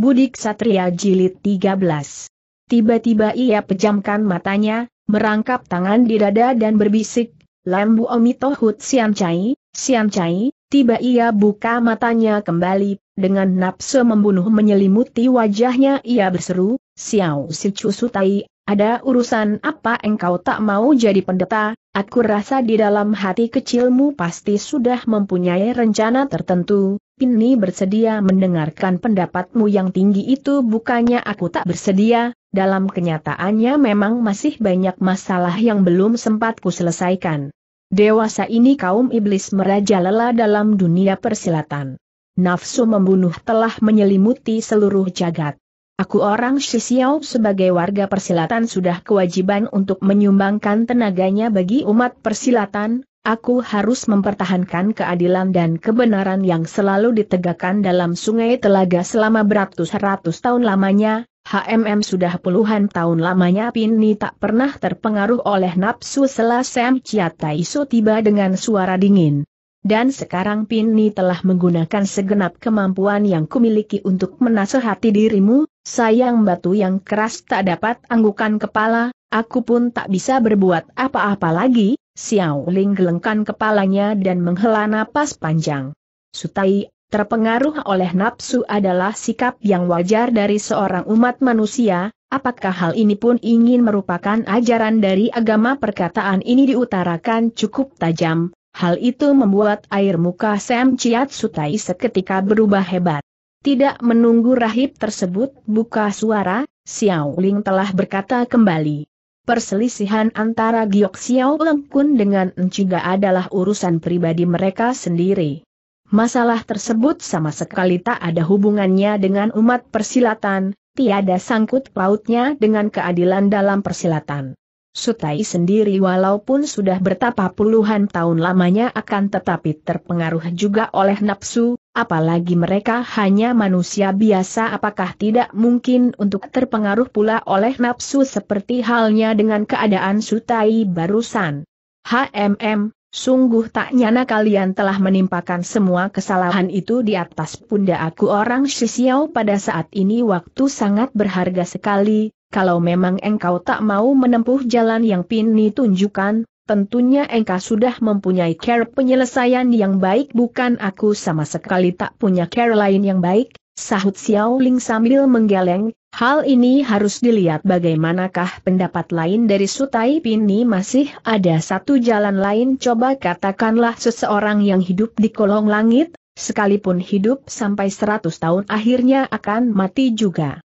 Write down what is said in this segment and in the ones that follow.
Budik Satria Jilid 13. Tiba-tiba ia pejamkan matanya, merangkap tangan di dada dan berbisik, Lembu Omito Hut Siam Chai, Siam Chai, tiba ia buka matanya kembali, dengan nafsu membunuh menyelimuti wajahnya ia berseru, Siau Si Cusutai, ada urusan apa engkau tak mau jadi pendeta, aku rasa di dalam hati kecilmu pasti sudah mempunyai rencana tertentu, ni bersedia mendengarkan pendapatmu yang tinggi itu bukannya aku tak bersedia, dalam kenyataannya memang masih banyak masalah yang belum sempat selesaikan. Dewasa ini kaum iblis merajalela dalam dunia persilatan. Nafsu membunuh telah menyelimuti seluruh jagat. Aku orang Shisiao sebagai warga persilatan sudah kewajiban untuk menyumbangkan tenaganya bagi umat persilatan, Aku harus mempertahankan keadilan dan kebenaran yang selalu ditegakkan dalam sungai telaga selama beratus-ratus tahun lamanya, HMM sudah puluhan tahun lamanya Pini tak pernah terpengaruh oleh nafsu selasem Chiataiso tiba dengan suara dingin. Dan sekarang Pini telah menggunakan segenap kemampuan yang kumiliki untuk menasehati dirimu, sayang batu yang keras tak dapat anggukan kepala, aku pun tak bisa berbuat apa-apa lagi, Xiao Ling gelengkan kepalanya dan menghela napas panjang. Sutai, terpengaruh oleh nafsu adalah sikap yang wajar dari seorang umat manusia, apakah hal ini pun ingin merupakan ajaran dari agama perkataan ini diutarakan cukup tajam, hal itu membuat air muka Sam Chiat Sutai seketika berubah hebat. Tidak menunggu rahib tersebut buka suara, Xiao Ling telah berkata kembali. Perselisihan antara Giok Xiao Kun dengan Enciga adalah urusan pribadi mereka sendiri. Masalah tersebut sama sekali tak ada hubungannya dengan umat persilatan, tiada sangkut pautnya dengan keadilan dalam persilatan. Sutai sendiri walaupun sudah bertapa puluhan tahun lamanya akan tetapi terpengaruh juga oleh nafsu, apalagi mereka hanya manusia biasa apakah tidak mungkin untuk terpengaruh pula oleh nafsu seperti halnya dengan keadaan Sutai barusan. HMM, Sungguh tak nyana kalian telah menimpakan semua kesalahan itu di atas pundak aku orang Shisiao pada saat ini waktu sangat berharga sekali, kalau memang engkau tak mau menempuh jalan yang Pini tunjukkan, tentunya engkau sudah mempunyai care penyelesaian yang baik bukan aku sama sekali tak punya care lain yang baik, sahut Xiao Ling sambil menggeleng, hal ini harus dilihat bagaimanakah pendapat lain dari Sutai Pini masih ada satu jalan lain coba katakanlah seseorang yang hidup di kolong langit, sekalipun hidup sampai seratus tahun akhirnya akan mati juga.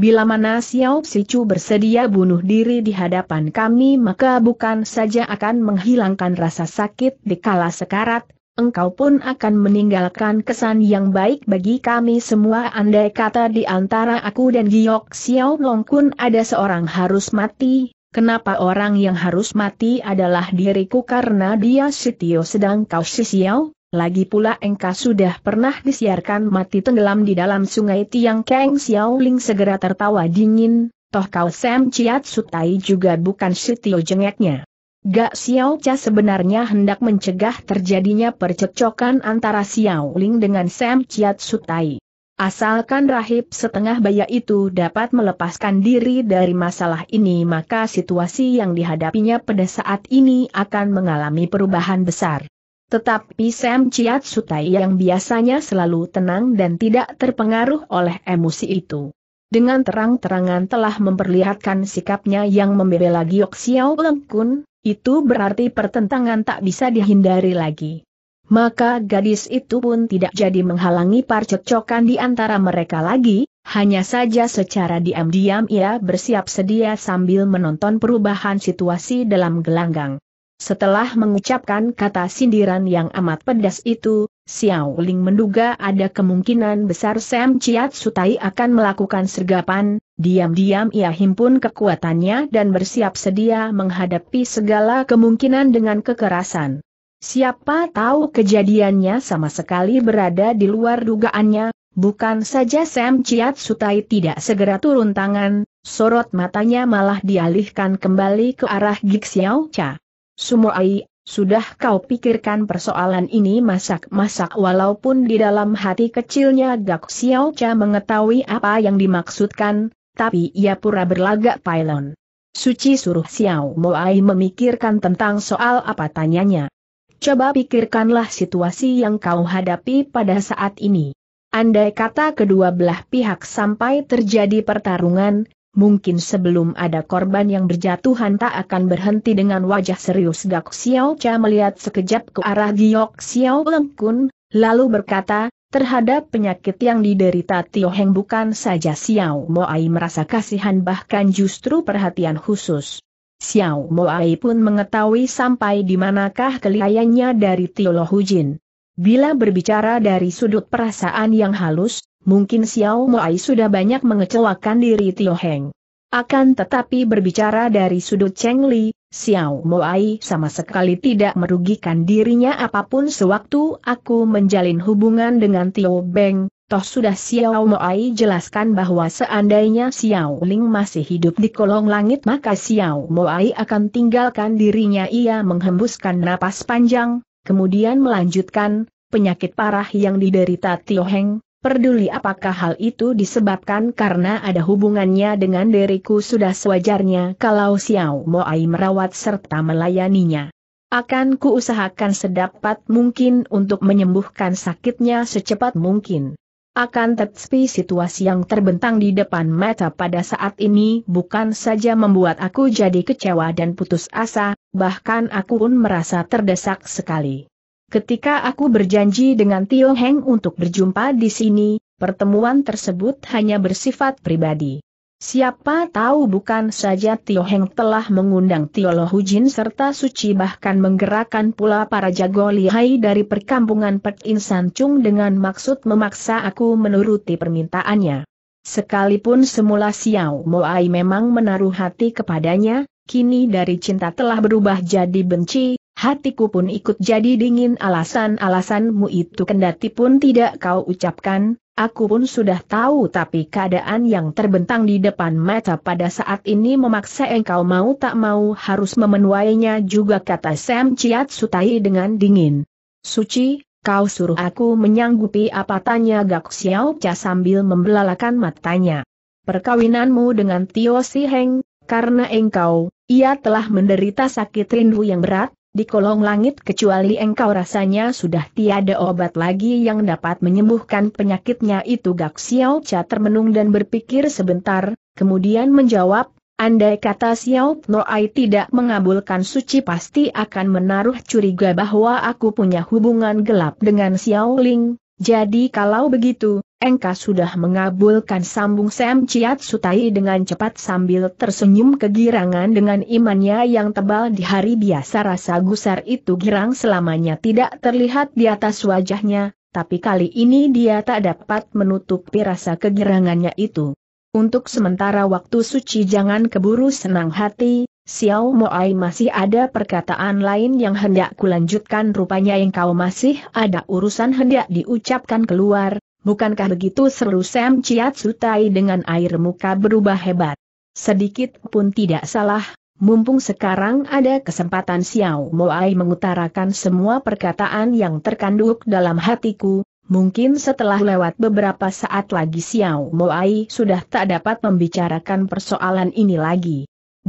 Bila mana Xiao Psicu bersedia bunuh diri di hadapan kami maka bukan saja akan menghilangkan rasa sakit di kala sekarat, engkau pun akan meninggalkan kesan yang baik bagi kami semua andai kata di antara aku dan Giok Xiao Long Kun ada seorang harus mati, Kenapa orang yang harus mati adalah diriku karena dia Sitio sedang kau Sisiao? Lagi pula engkau sudah pernah disiarkan mati tenggelam di dalam sungai Tiang Keng Xiao Ling segera tertawa dingin, toh kau Sam Chiat Sutai juga bukan Sitio jengeknya. Gak Xiao Cha sebenarnya hendak mencegah terjadinya percekcokan antara Xiao Ling dengan Sam Chiat Sutai. Asalkan rahib setengah baya itu dapat melepaskan diri dari masalah ini maka situasi yang dihadapinya pada saat ini akan mengalami perubahan besar. Tetapi Sam Chiat Sutai yang biasanya selalu tenang dan tidak terpengaruh oleh emosi itu. Dengan terang-terangan telah memperlihatkan sikapnya yang membela Giok Xiao Lengkun, itu berarti pertentangan tak bisa dihindari lagi. Maka gadis itu pun tidak jadi menghalangi parcecokan di antara mereka lagi, hanya saja secara diam-diam ia bersiap sedia sambil menonton perubahan situasi dalam gelanggang. Setelah mengucapkan kata sindiran yang amat pedas itu, Xiao Ling menduga ada kemungkinan besar Sam Chiat Sutai akan melakukan sergapan, diam-diam ia himpun kekuatannya dan bersiap sedia menghadapi segala kemungkinan dengan kekerasan. Siapa tahu kejadiannya sama sekali berada di luar dugaannya, bukan saja Sam Chiat Sutai tidak segera turun tangan, sorot matanya malah dialihkan kembali ke arah Gixiao Cha. Sumoai, sudah kau pikirkan persoalan ini masak-masak walaupun di dalam hati kecilnya Gak Xiao Cha mengetahui apa yang dimaksudkan, tapi ia pura berlagak pylon. Suci suruh Xiao Moai memikirkan tentang soal apa tanyanya. Coba pikirkanlah situasi yang kau hadapi pada saat ini. Andai kata kedua belah pihak sampai terjadi pertarungan, mungkin sebelum ada korban yang berjatuhan tak akan berhenti dengan wajah serius Gak Xiao Cha melihat sekejap ke arah Giok Xiao Lengkun, lalu berkata, Terhadap penyakit yang diderita Tio Heng bukan saja Xiao Ai merasa kasihan bahkan justru perhatian khusus. Xiao Ai pun mengetahui sampai di manakah kelihayannya dari Tio Lo Hujin. Bila berbicara dari sudut perasaan yang halus, mungkin Xiao Moai sudah banyak mengecewakan diri Tio Heng. Akan tetapi berbicara dari sudut Cheng Li, Xiao Moai sama sekali tidak merugikan dirinya apapun sewaktu aku menjalin hubungan dengan Tio Beng, toh sudah Xiao Moai jelaskan bahwa seandainya Xiao Ling masih hidup di kolong langit maka Xiao Moai akan tinggalkan dirinya ia menghembuskan napas panjang, kemudian melanjutkan, penyakit parah yang diderita Tio Heng, Perduli apakah hal itu disebabkan karena ada hubungannya dengan diriku sudah sewajarnya kalau Xiao Moai merawat serta melayaninya. Akan kuusahakan sedapat mungkin untuk menyembuhkan sakitnya secepat mungkin. Akan tetapi situasi yang terbentang di depan mata pada saat ini bukan saja membuat aku jadi kecewa dan putus asa, bahkan aku pun merasa terdesak sekali. Ketika aku berjanji dengan Tio Heng untuk berjumpa di sini, pertemuan tersebut hanya bersifat pribadi. Siapa tahu bukan saja Tio Heng telah mengundang Tio Lo Hujin serta Suci bahkan menggerakkan pula para jago lihai dari perkampungan Pek Insan Chung dengan maksud memaksa aku menuruti permintaannya. Sekalipun semula Xiao Ai memang menaruh hati kepadanya, kini dari cinta telah berubah jadi benci, hatiku pun ikut jadi dingin alasan-alasanmu itu kendati pun tidak kau ucapkan, aku pun sudah tahu tapi keadaan yang terbentang di depan mata pada saat ini memaksa engkau mau tak mau harus memenuainya juga kata Sam Ciat Sutai dengan dingin. Suci, kau suruh aku menyanggupi apa tanya Gak Xiao Cha sambil membelalakan matanya. Perkawinanmu dengan Tio Si Heng, karena engkau, ia telah menderita sakit rindu yang berat, di kolong langit kecuali engkau rasanya sudah tiada obat lagi yang dapat menyembuhkan penyakitnya itu Gak Xiao Cha termenung dan berpikir sebentar, kemudian menjawab, Andai kata Xiao Noai tidak mengabulkan suci pasti akan menaruh curiga bahwa aku punya hubungan gelap dengan Xiao Ling, jadi kalau begitu, engkau sudah mengabulkan sambung Sam Ciat Sutai dengan cepat sambil tersenyum kegirangan dengan imannya yang tebal di hari biasa rasa gusar itu girang selamanya tidak terlihat di atas wajahnya, tapi kali ini dia tak dapat menutupi rasa kegirangannya itu. Untuk sementara waktu suci jangan keburu senang hati, Xiao Moai masih ada perkataan lain yang hendak kulanjutkan rupanya yang kau masih ada urusan hendak diucapkan keluar, bukankah begitu seru Sam Chiat Sutai dengan air muka berubah hebat. Sedikit pun tidak salah, mumpung sekarang ada kesempatan Xiao Moai mengutarakan semua perkataan yang terkandung dalam hatiku, Mungkin setelah lewat beberapa saat lagi Xiao Moai sudah tak dapat membicarakan persoalan ini lagi.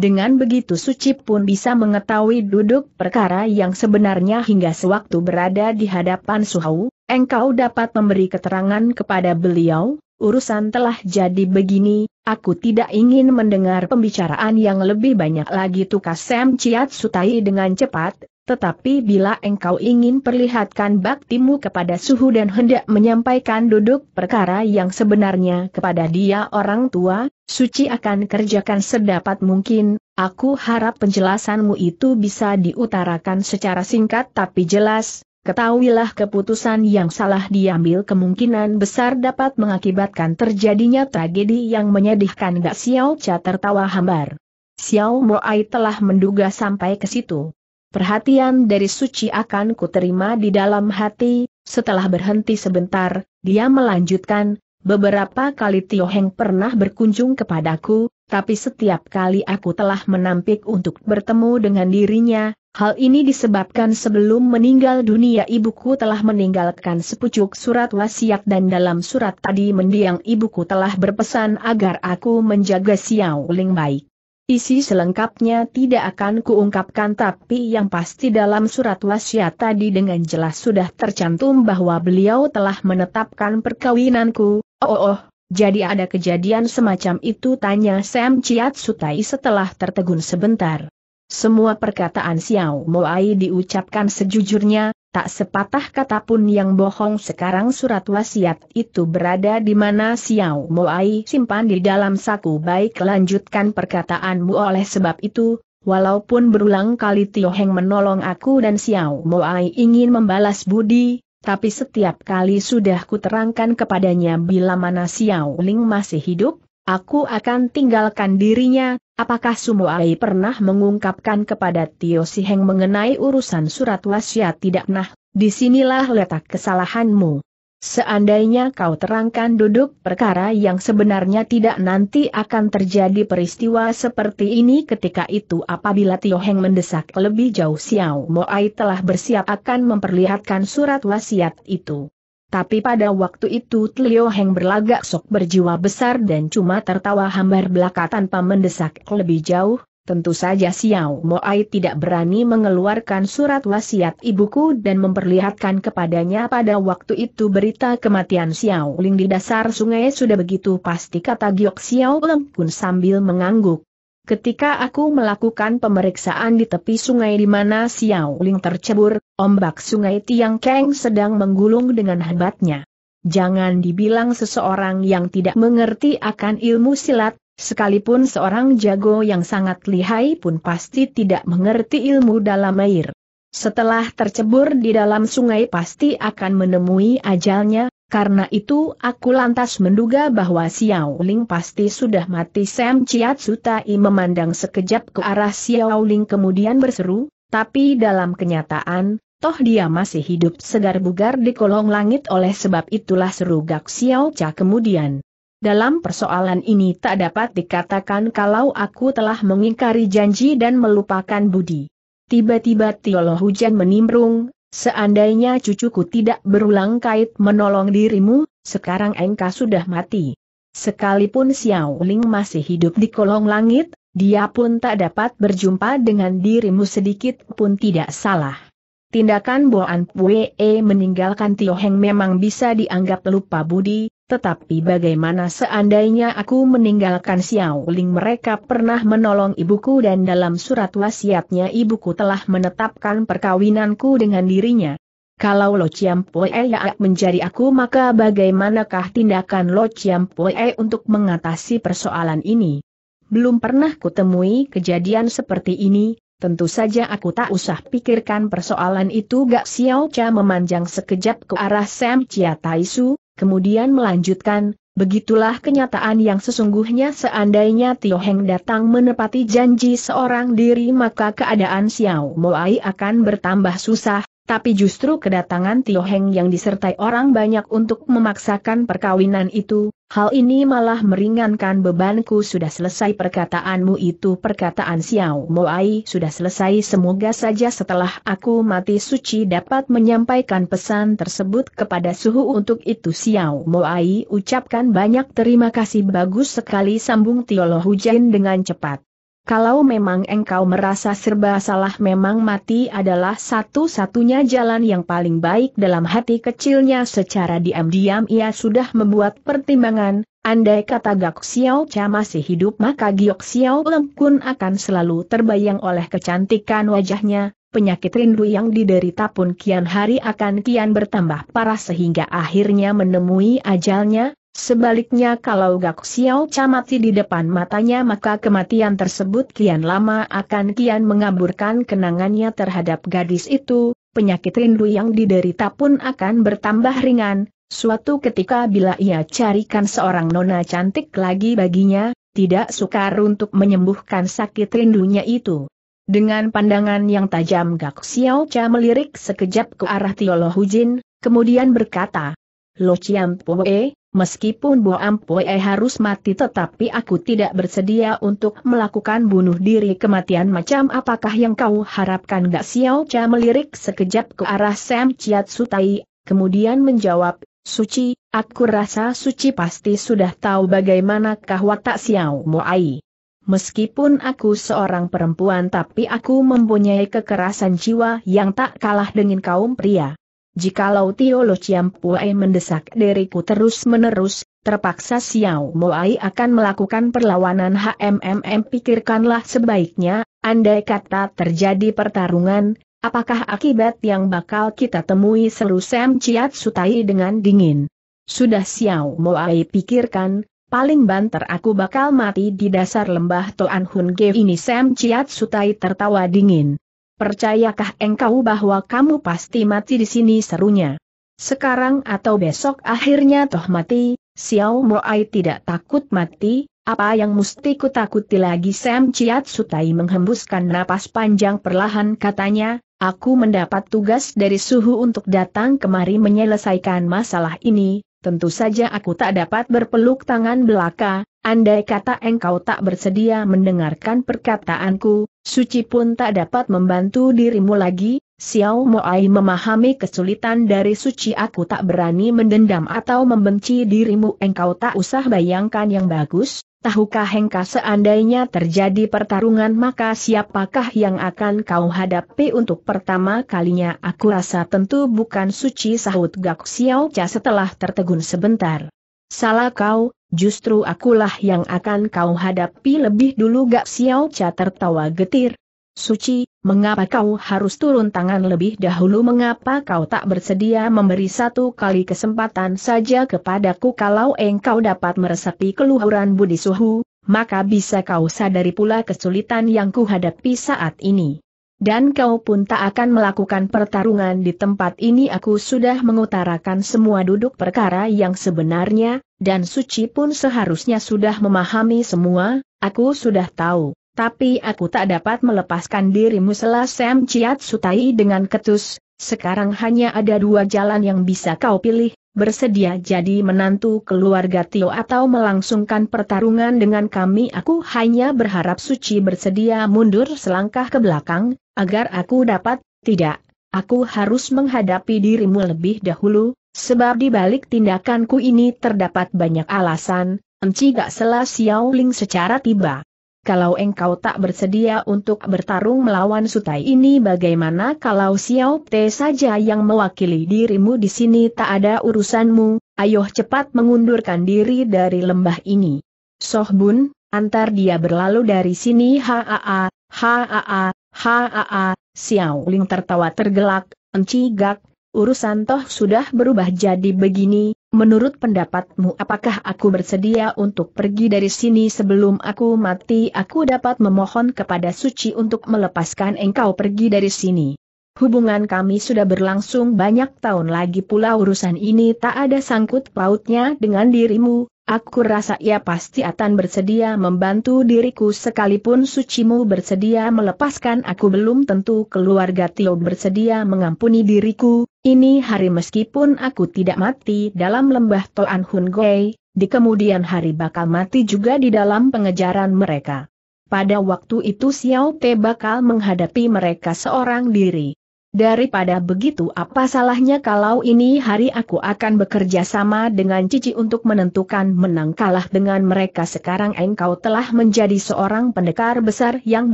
Dengan begitu Suci pun bisa mengetahui duduk perkara yang sebenarnya hingga sewaktu berada di hadapan Suhau, engkau dapat memberi keterangan kepada beliau, urusan telah jadi begini, aku tidak ingin mendengar pembicaraan yang lebih banyak lagi tukas Sam Chiat Sutai dengan cepat, tetapi bila engkau ingin perlihatkan baktimu kepada suhu dan hendak menyampaikan duduk perkara yang sebenarnya kepada dia orang tua, suci akan kerjakan sedapat mungkin, aku harap penjelasanmu itu bisa diutarakan secara singkat tapi jelas, ketahuilah keputusan yang salah diambil kemungkinan besar dapat mengakibatkan terjadinya tragedi yang menyedihkan Gak Xiao Cha tertawa hambar. Xiao Moai telah menduga sampai ke situ. Perhatian dari suci akan kuterima di dalam hati, setelah berhenti sebentar, dia melanjutkan, beberapa kali Tio Heng pernah berkunjung kepadaku, tapi setiap kali aku telah menampik untuk bertemu dengan dirinya, Hal ini disebabkan sebelum meninggal dunia ibuku telah meninggalkan sepucuk surat wasiat dan dalam surat tadi mendiang ibuku telah berpesan agar aku menjaga Xiao Ling baik. Isi selengkapnya tidak akan kuungkapkan tapi yang pasti dalam surat wasiat tadi dengan jelas sudah tercantum bahwa beliau telah menetapkan perkawinanku. Oh oh, oh jadi ada kejadian semacam itu tanya Sam Chiat Sutai setelah tertegun sebentar. Semua perkataan Xiao Moai diucapkan sejujurnya, Tak sepatah kata pun yang bohong sekarang surat wasiat itu berada di mana Xiao Moai simpan di dalam saku baik lanjutkan perkataanmu oleh sebab itu, walaupun berulang kali Tio Heng menolong aku dan Xiao Moai ingin membalas budi, tapi setiap kali sudah kuterangkan kepadanya bila mana Xiao Ling masih hidup, Aku akan tinggalkan dirinya, apakah Ai pernah mengungkapkan kepada Tio Heng mengenai urusan surat wasiat tidak nah, disinilah letak kesalahanmu. Seandainya kau terangkan duduk perkara yang sebenarnya tidak nanti akan terjadi peristiwa seperti ini ketika itu apabila Tio Heng mendesak lebih jauh Xiao Moai telah bersiap akan memperlihatkan surat wasiat itu. Tapi pada waktu itu Tlio Heng berlagak sok berjiwa besar dan cuma tertawa hambar belaka tanpa mendesak lebih jauh, tentu saja Xiao Moai tidak berani mengeluarkan surat wasiat ibuku dan memperlihatkan kepadanya pada waktu itu berita kematian Xiao Ling di dasar sungai sudah begitu pasti kata Giok Xiao Leng pun sambil mengangguk. Ketika aku melakukan pemeriksaan di tepi sungai di mana Xiao Ling tercebur, ombak sungai Tiang Kang sedang menggulung dengan hebatnya. Jangan dibilang seseorang yang tidak mengerti akan ilmu silat, sekalipun seorang jago yang sangat lihai pun pasti tidak mengerti ilmu dalam air. Setelah tercebur di dalam sungai pasti akan menemui ajalnya, karena itu aku lantas menduga bahwa Xiao Ling pasti sudah mati Sam Chiat Sutai memandang sekejap ke arah Xiao Ling kemudian berseru, tapi dalam kenyataan, toh dia masih hidup segar bugar di kolong langit oleh sebab itulah seru Gak Xiao Cha kemudian. Dalam persoalan ini tak dapat dikatakan kalau aku telah mengingkari janji dan melupakan budi. Tiba-tiba Tiolo hujan menimbrung, Seandainya cucuku tidak berulang kait menolong dirimu, sekarang engkau sudah mati. Sekalipun Xiao Ling masih hidup di kolong langit, dia pun tak dapat berjumpa dengan dirimu sedikit pun tidak salah. Tindakan Boan Pue meninggalkan Tio Heng memang bisa dianggap lupa budi, tetapi bagaimana seandainya aku meninggalkan Xiao Ling mereka pernah menolong ibuku dan dalam surat wasiatnya ibuku telah menetapkan perkawinanku dengan dirinya. Kalau Lo Chiam Pue ya menjadi aku maka bagaimanakah tindakan Lo Chiam Pue untuk mengatasi persoalan ini? Belum pernah kutemui kejadian seperti ini, Tentu saja aku tak usah pikirkan persoalan itu Gak Xiao Cha memanjang sekejap ke arah Sam Chia Taisu, kemudian melanjutkan, Begitulah kenyataan yang sesungguhnya seandainya Tio Heng datang menepati janji seorang diri maka keadaan Xiao Moai akan bertambah susah, tapi justru kedatangan Tio Heng yang disertai orang banyak untuk memaksakan perkawinan itu, hal ini malah meringankan bebanku sudah selesai perkataanmu itu perkataan Xiao Ai sudah selesai semoga saja setelah aku mati suci dapat menyampaikan pesan tersebut kepada suhu untuk itu Xiao Ai ucapkan banyak terima kasih bagus sekali sambung Tio Lo Hujan dengan cepat. Kalau memang engkau merasa serba salah memang mati adalah satu-satunya jalan yang paling baik dalam hati kecilnya secara diam-diam ia sudah membuat pertimbangan, andai kata Gak Xiao Cha masih hidup maka Giok Xiao Lem akan selalu terbayang oleh kecantikan wajahnya, penyakit rindu yang diderita pun kian hari akan kian bertambah parah sehingga akhirnya menemui ajalnya, Sebaliknya kalau Gak Xiao Cha mati di depan matanya maka kematian tersebut kian lama akan kian mengaburkan kenangannya terhadap gadis itu, penyakit rindu yang diderita pun akan bertambah ringan, suatu ketika bila ia carikan seorang nona cantik lagi baginya, tidak sukar untuk menyembuhkan sakit rindunya itu. Dengan pandangan yang tajam Gak Xiao Cha melirik sekejap ke arah Tiolo Hujin, kemudian berkata, Lo Chiam Poe, meskipun Bo ampoe harus mati tetapi aku tidak bersedia untuk melakukan bunuh diri kematian macam apakah yang kau harapkan Gak Xiao Cha melirik sekejap ke arah Sam Chiat Sutai, kemudian menjawab, Suci, aku rasa Suci pasti sudah tahu bagaimanakah watak Xiao Moai. Meskipun aku seorang perempuan tapi aku mempunyai kekerasan jiwa yang tak kalah dengan kaum pria. Jikalau Tio Lo Chiam Puai mendesak diriku terus-menerus, terpaksa Xiao Moai akan melakukan perlawanan HMMM pikirkanlah sebaiknya, andai kata terjadi pertarungan, apakah akibat yang bakal kita temui seru Sam Chiat Sutai dengan dingin. Sudah Xiao Moai pikirkan, Paling banter aku bakal mati di dasar lembah Toan Hun Ge ini Sam Chiat Sutai tertawa dingin. Percayakah engkau bahwa kamu pasti mati di sini serunya? Sekarang atau besok akhirnya toh mati, Xiao Moai tidak takut mati, apa yang mesti ku takuti lagi Sam Chiat Sutai menghembuskan napas panjang perlahan katanya, aku mendapat tugas dari suhu untuk datang kemari menyelesaikan masalah ini, tentu saja aku tak dapat berpeluk tangan belaka, andai kata engkau tak bersedia mendengarkan perkataanku, Suci pun tak dapat membantu dirimu lagi, Xiao Moai memahami kesulitan dari Suci aku tak berani mendendam atau membenci dirimu engkau tak usah bayangkan yang bagus, tahukah engkau seandainya terjadi pertarungan maka siapakah yang akan kau hadapi untuk pertama kalinya aku rasa tentu bukan Suci sahut Gak Xiao Cha setelah tertegun sebentar. Salah kau, justru akulah yang akan kau hadapi lebih dulu Gak Xiao Cha tertawa getir. Suci, mengapa kau harus turun tangan lebih dahulu? Mengapa kau tak bersedia memberi satu kali kesempatan saja kepadaku kalau engkau dapat meresapi keluhuran budi suhu, maka bisa kau sadari pula kesulitan yang kuhadapi saat ini. Dan kau pun tak akan melakukan pertarungan di tempat ini aku sudah mengutarakan semua duduk perkara yang sebenarnya, dan Suci pun seharusnya sudah memahami semua, aku sudah tahu. Tapi aku tak dapat melepaskan dirimu selah Sam Ciat Sutai dengan ketus, sekarang hanya ada dua jalan yang bisa kau pilih, bersedia jadi menantu keluarga Tio atau melangsungkan pertarungan dengan kami aku hanya berharap Suci bersedia mundur selangkah ke belakang, agar aku dapat, tidak, aku harus menghadapi dirimu lebih dahulu, sebab di balik tindakanku ini terdapat banyak alasan, Enci Gak Sela Xiao Ling secara tiba kalau engkau tak bersedia untuk bertarung melawan Sutai ini bagaimana kalau Xiao Te saja yang mewakili dirimu di sini tak ada urusanmu, ayo cepat mengundurkan diri dari lembah ini. Soh Bun, antar dia berlalu dari sini haa, haa, haa, Xiao Ling tertawa tergelak, encigak, urusan toh sudah berubah jadi begini, Menurut pendapatmu apakah aku bersedia untuk pergi dari sini sebelum aku mati aku dapat memohon kepada suci untuk melepaskan engkau pergi dari sini. Hubungan kami sudah berlangsung banyak tahun lagi pula urusan ini tak ada sangkut pautnya dengan dirimu, aku rasa ia pasti akan bersedia membantu diriku sekalipun sucimu bersedia melepaskan aku belum tentu keluarga Tio bersedia mengampuni diriku, ini hari meskipun aku tidak mati dalam lembah Toan Hun Gui, di kemudian hari bakal mati juga di dalam pengejaran mereka. Pada waktu itu Xiao Te bakal menghadapi mereka seorang diri. Daripada begitu apa salahnya kalau ini hari aku akan bekerja sama dengan Cici untuk menentukan menang kalah dengan mereka sekarang engkau telah menjadi seorang pendekar besar yang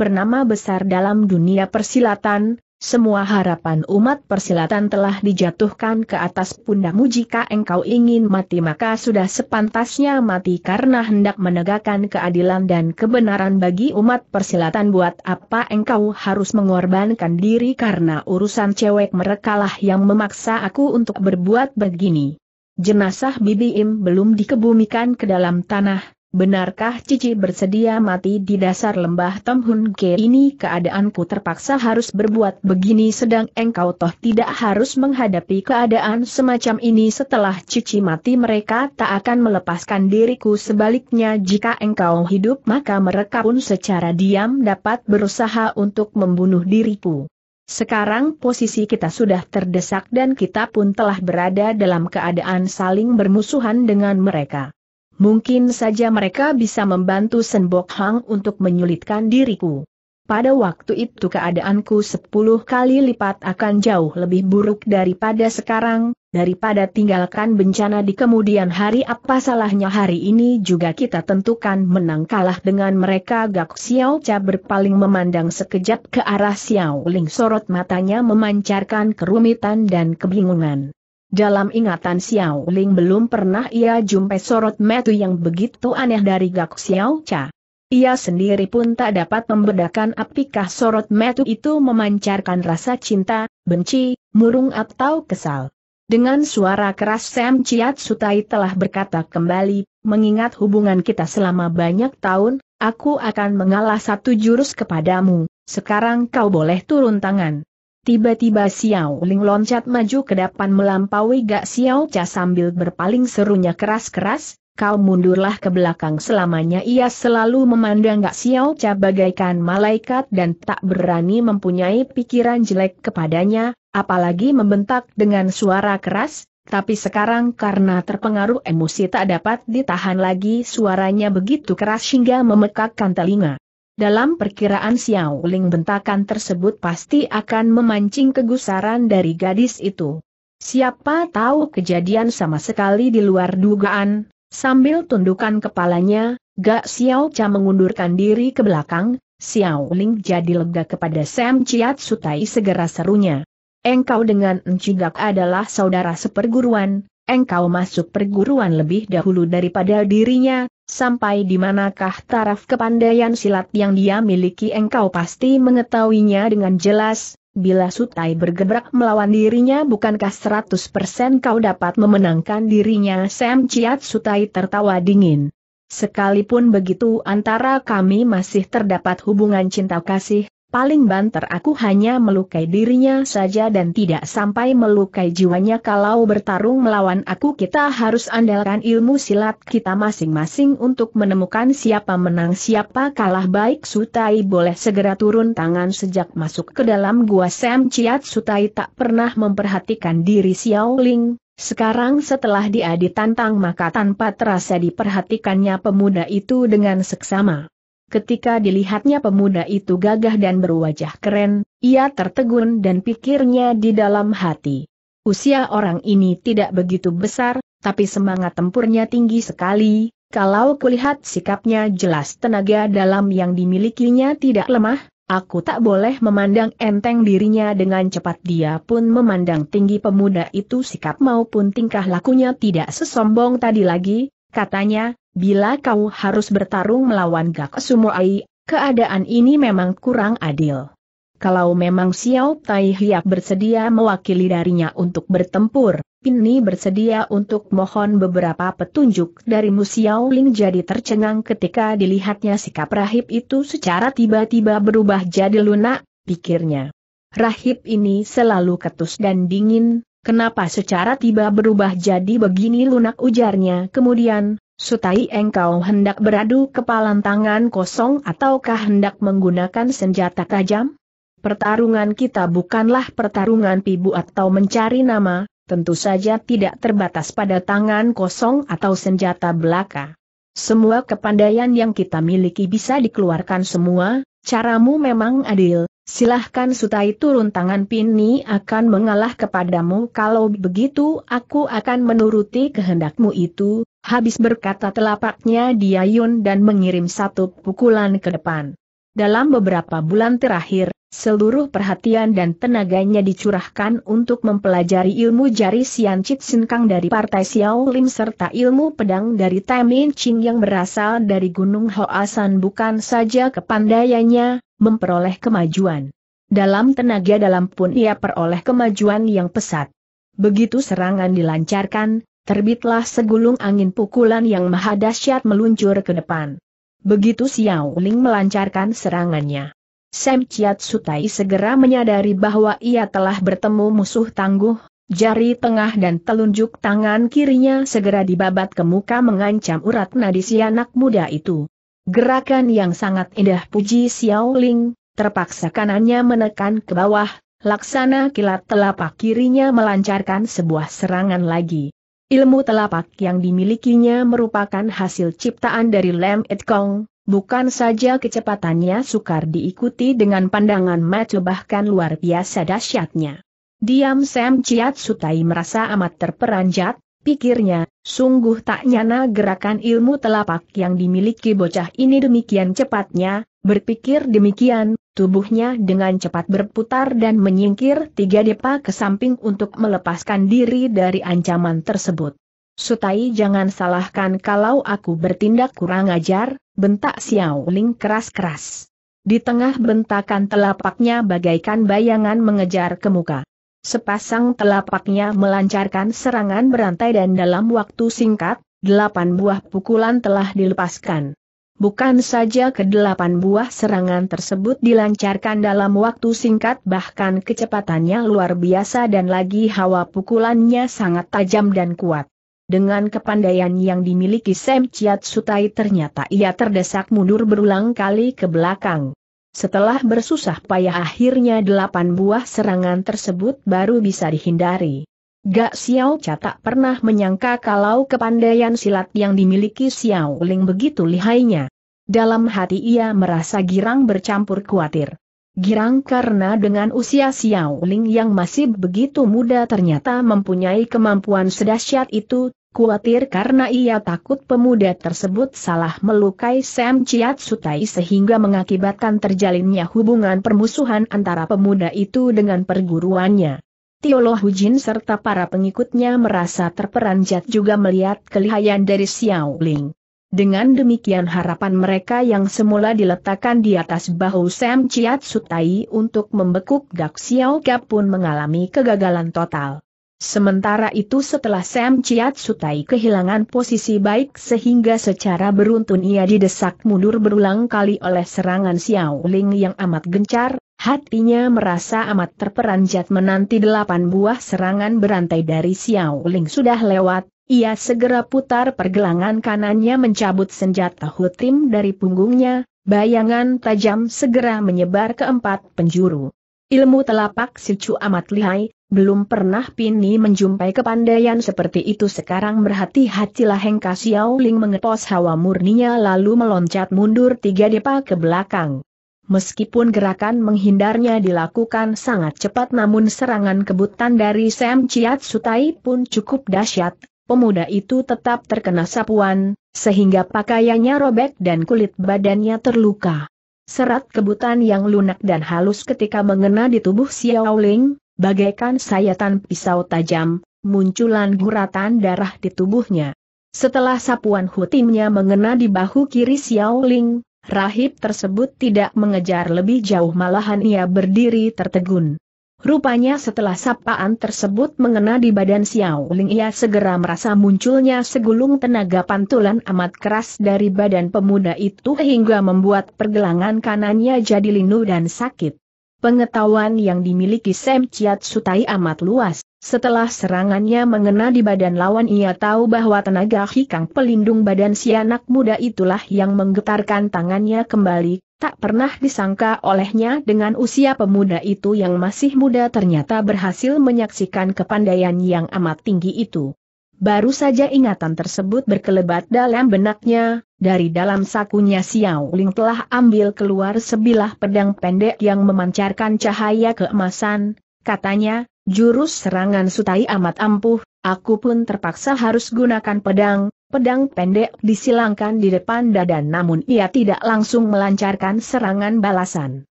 bernama besar dalam dunia persilatan, semua harapan umat persilatan telah dijatuhkan ke atas pundamu jika engkau ingin mati maka sudah sepantasnya mati karena hendak menegakkan keadilan dan kebenaran bagi umat persilatan buat apa engkau harus mengorbankan diri karena urusan cewek merekalah yang memaksa aku untuk berbuat begini. Jenazah Bibi Im belum dikebumikan ke dalam tanah, Benarkah Cici bersedia mati di dasar lembah Tom Ke ini keadaanku terpaksa harus berbuat begini sedang engkau toh tidak harus menghadapi keadaan semacam ini setelah Cici mati mereka tak akan melepaskan diriku sebaliknya jika engkau hidup maka mereka pun secara diam dapat berusaha untuk membunuh diriku. Sekarang posisi kita sudah terdesak dan kita pun telah berada dalam keadaan saling bermusuhan dengan mereka. Mungkin saja mereka bisa membantu Senbok Hang untuk menyulitkan diriku. Pada waktu itu keadaanku sepuluh kali lipat akan jauh lebih buruk daripada sekarang, daripada tinggalkan bencana di kemudian hari apa salahnya hari ini juga kita tentukan menang kalah dengan mereka Gak Xiao Cha berpaling memandang sekejap ke arah Xiao Ling sorot matanya memancarkan kerumitan dan kebingungan. Dalam ingatan Xiao Ling belum pernah ia jumpai sorot metu yang begitu aneh dari Gak Xiao Cha. Ia sendiri pun tak dapat membedakan apakah sorot metu itu memancarkan rasa cinta, benci, murung atau kesal. Dengan suara keras Sam Chiat Sutai telah berkata kembali, mengingat hubungan kita selama banyak tahun, aku akan mengalah satu jurus kepadamu, sekarang kau boleh turun tangan. Tiba-tiba Xiao Ling loncat maju ke depan melampaui Gak Xiao Cha sambil berpaling serunya keras-keras, kau mundurlah ke belakang selamanya ia selalu memandang Gak Xiao Cha bagaikan malaikat dan tak berani mempunyai pikiran jelek kepadanya, apalagi membentak dengan suara keras, tapi sekarang karena terpengaruh emosi tak dapat ditahan lagi suaranya begitu keras hingga memekakkan telinga. Dalam perkiraan Xiao Ling bentakan tersebut pasti akan memancing kegusaran dari gadis itu. Siapa tahu kejadian sama sekali di luar dugaan, sambil tundukan kepalanya, Gak Xiao Cha mengundurkan diri ke belakang, Xiao Ling jadi lega kepada Sam Chiat Sutai segera serunya. Engkau dengan Encigak adalah saudara seperguruan, engkau masuk perguruan lebih dahulu daripada dirinya, Sampai di manakah taraf kepandaian silat yang dia miliki engkau pasti mengetahuinya dengan jelas, bila Sutai bergebrak melawan dirinya bukankah 100% kau dapat memenangkan dirinya Sam Ciat Sutai tertawa dingin. Sekalipun begitu antara kami masih terdapat hubungan cinta kasih, Paling banter aku hanya melukai dirinya saja dan tidak sampai melukai jiwanya kalau bertarung melawan aku kita harus andalkan ilmu silat kita masing-masing untuk menemukan siapa menang siapa kalah baik Sutai boleh segera turun tangan sejak masuk ke dalam gua Sam Ciat Sutai tak pernah memperhatikan diri Xiao Ling. Sekarang setelah dia ditantang maka tanpa terasa diperhatikannya pemuda itu dengan seksama. Ketika dilihatnya pemuda itu gagah dan berwajah keren, ia tertegun dan pikirnya di dalam hati. Usia orang ini tidak begitu besar, tapi semangat tempurnya tinggi sekali, kalau kulihat sikapnya jelas tenaga dalam yang dimilikinya tidak lemah, aku tak boleh memandang enteng dirinya dengan cepat dia pun memandang tinggi pemuda itu sikap maupun tingkah lakunya tidak sesombong tadi lagi, katanya, bila kau harus bertarung melawan Gak Sumoai, keadaan ini memang kurang adil. Kalau memang Xiao Tai Hiap bersedia mewakili darinya untuk bertempur, Pinni bersedia untuk mohon beberapa petunjuk dari Musiao Ling jadi tercengang ketika dilihatnya sikap rahib itu secara tiba-tiba berubah jadi lunak, pikirnya. Rahib ini selalu ketus dan dingin, kenapa secara tiba berubah jadi begini lunak ujarnya kemudian, Sutai engkau hendak beradu kepalan tangan kosong ataukah hendak menggunakan senjata tajam? Pertarungan kita bukanlah pertarungan pibu atau mencari nama, tentu saja tidak terbatas pada tangan kosong atau senjata belaka. Semua kepandaian yang kita miliki bisa dikeluarkan semua, caramu memang adil, silahkan sutai turun tangan Pini akan mengalah kepadamu kalau begitu aku akan menuruti kehendakmu itu, Habis berkata telapaknya dia Yun dan mengirim satu pukulan ke depan. Dalam beberapa bulan terakhir, seluruh perhatian dan tenaganya dicurahkan untuk mempelajari ilmu jari Sian Chit Sinkang dari Partai Xiao Lim serta ilmu pedang dari Taemin Ching yang berasal dari Gunung Hoasan bukan saja kepandaiannya, memperoleh kemajuan. Dalam tenaga dalam pun ia peroleh kemajuan yang pesat. Begitu serangan dilancarkan, Terbitlah segulung angin pukulan yang maha dahsyat meluncur ke depan. Begitu Xiao Ling melancarkan serangannya. Sam Chiat Sutai segera menyadari bahwa ia telah bertemu musuh tangguh, jari tengah dan telunjuk tangan kirinya segera dibabat ke muka mengancam urat nadi si anak muda itu. Gerakan yang sangat indah puji Xiao Ling, terpaksa kanannya menekan ke bawah, laksana kilat telapak kirinya melancarkan sebuah serangan lagi. Ilmu telapak yang dimilikinya merupakan hasil ciptaan dari Lem Et Kong, bukan saja kecepatannya sukar diikuti dengan pandangan mata bahkan luar biasa dahsyatnya. Diam Sam Chiat Sutai merasa amat terperanjat, pikirnya, sungguh tak nyana gerakan ilmu telapak yang dimiliki bocah ini demikian cepatnya, Berpikir demikian, tubuhnya dengan cepat berputar dan menyingkir tiga depa ke samping untuk melepaskan diri dari ancaman tersebut. Sutai jangan salahkan kalau aku bertindak kurang ajar, bentak Xiao Ling keras-keras. Di tengah bentakan telapaknya bagaikan bayangan mengejar ke muka. Sepasang telapaknya melancarkan serangan berantai dan dalam waktu singkat, delapan buah pukulan telah dilepaskan. Bukan saja kedelapan buah serangan tersebut dilancarkan dalam waktu singkat bahkan kecepatannya luar biasa dan lagi hawa pukulannya sangat tajam dan kuat. Dengan kepandaian yang dimiliki Sam Chiat Sutai ternyata ia terdesak mundur berulang kali ke belakang. Setelah bersusah payah akhirnya delapan buah serangan tersebut baru bisa dihindari. Gak Xiao Cha tak pernah menyangka kalau kepandaian silat yang dimiliki Xiao Ling begitu lihainya. Dalam hati ia merasa girang bercampur khawatir. Girang karena dengan usia Xiao Ling yang masih begitu muda ternyata mempunyai kemampuan sedahsyat itu, khawatir karena ia takut pemuda tersebut salah melukai Sam Chiat Sutai sehingga mengakibatkan terjalinnya hubungan permusuhan antara pemuda itu dengan perguruannya. Tiolo Hujin serta para pengikutnya merasa terperanjat juga melihat kelihayan dari Xiao Ling. Dengan demikian harapan mereka yang semula diletakkan di atas bahu Sam Chiat Sutai untuk membekuk Gak Xiao Gap pun mengalami kegagalan total. Sementara itu setelah Sam Chiat Sutai kehilangan posisi baik sehingga secara beruntun ia didesak mundur berulang kali oleh serangan Xiao Ling yang amat gencar, hatinya merasa amat terperanjat menanti delapan buah serangan berantai dari Xiao Ling sudah lewat, ia segera putar pergelangan kanannya mencabut senjata hutim dari punggungnya, bayangan tajam segera menyebar ke empat penjuru. Ilmu telapak si cu amat lihai, belum pernah Pini menjumpai kepandaian seperti itu sekarang berhati-hatilah Heng Kasiao Ling mengepos hawa murninya lalu meloncat mundur tiga depa ke belakang. Meskipun gerakan menghindarnya dilakukan sangat cepat namun serangan kebutan dari Sam Chiat Sutai pun cukup dahsyat, pemuda itu tetap terkena sapuan, sehingga pakaiannya robek dan kulit badannya terluka. Serat kebutan yang lunak dan halus ketika mengena di tubuh Xiao Ling, bagaikan sayatan pisau tajam, munculan guratan darah di tubuhnya. Setelah sapuan hutimnya mengena di bahu kiri Xiao Ling, rahib tersebut tidak mengejar lebih jauh malahan ia berdiri tertegun. Rupanya setelah sapaan tersebut mengena di badan Xiao Ling ia segera merasa munculnya segulung tenaga pantulan amat keras dari badan pemuda itu hingga membuat pergelangan kanannya jadi linu dan sakit. Pengetahuan yang dimiliki Sam Chiat Sutai amat luas, setelah serangannya mengena di badan lawan ia tahu bahwa tenaga hikang pelindung badan si anak muda itulah yang menggetarkan tangannya kembali tak pernah disangka olehnya dengan usia pemuda itu yang masih muda ternyata berhasil menyaksikan kepandaian yang amat tinggi itu. Baru saja ingatan tersebut berkelebat dalam benaknya, dari dalam sakunya Xiao Ling telah ambil keluar sebilah pedang pendek yang memancarkan cahaya keemasan, katanya, jurus serangan sutai amat ampuh, aku pun terpaksa harus gunakan pedang, Pedang pendek disilangkan di depan dada namun ia tidak langsung melancarkan serangan balasan.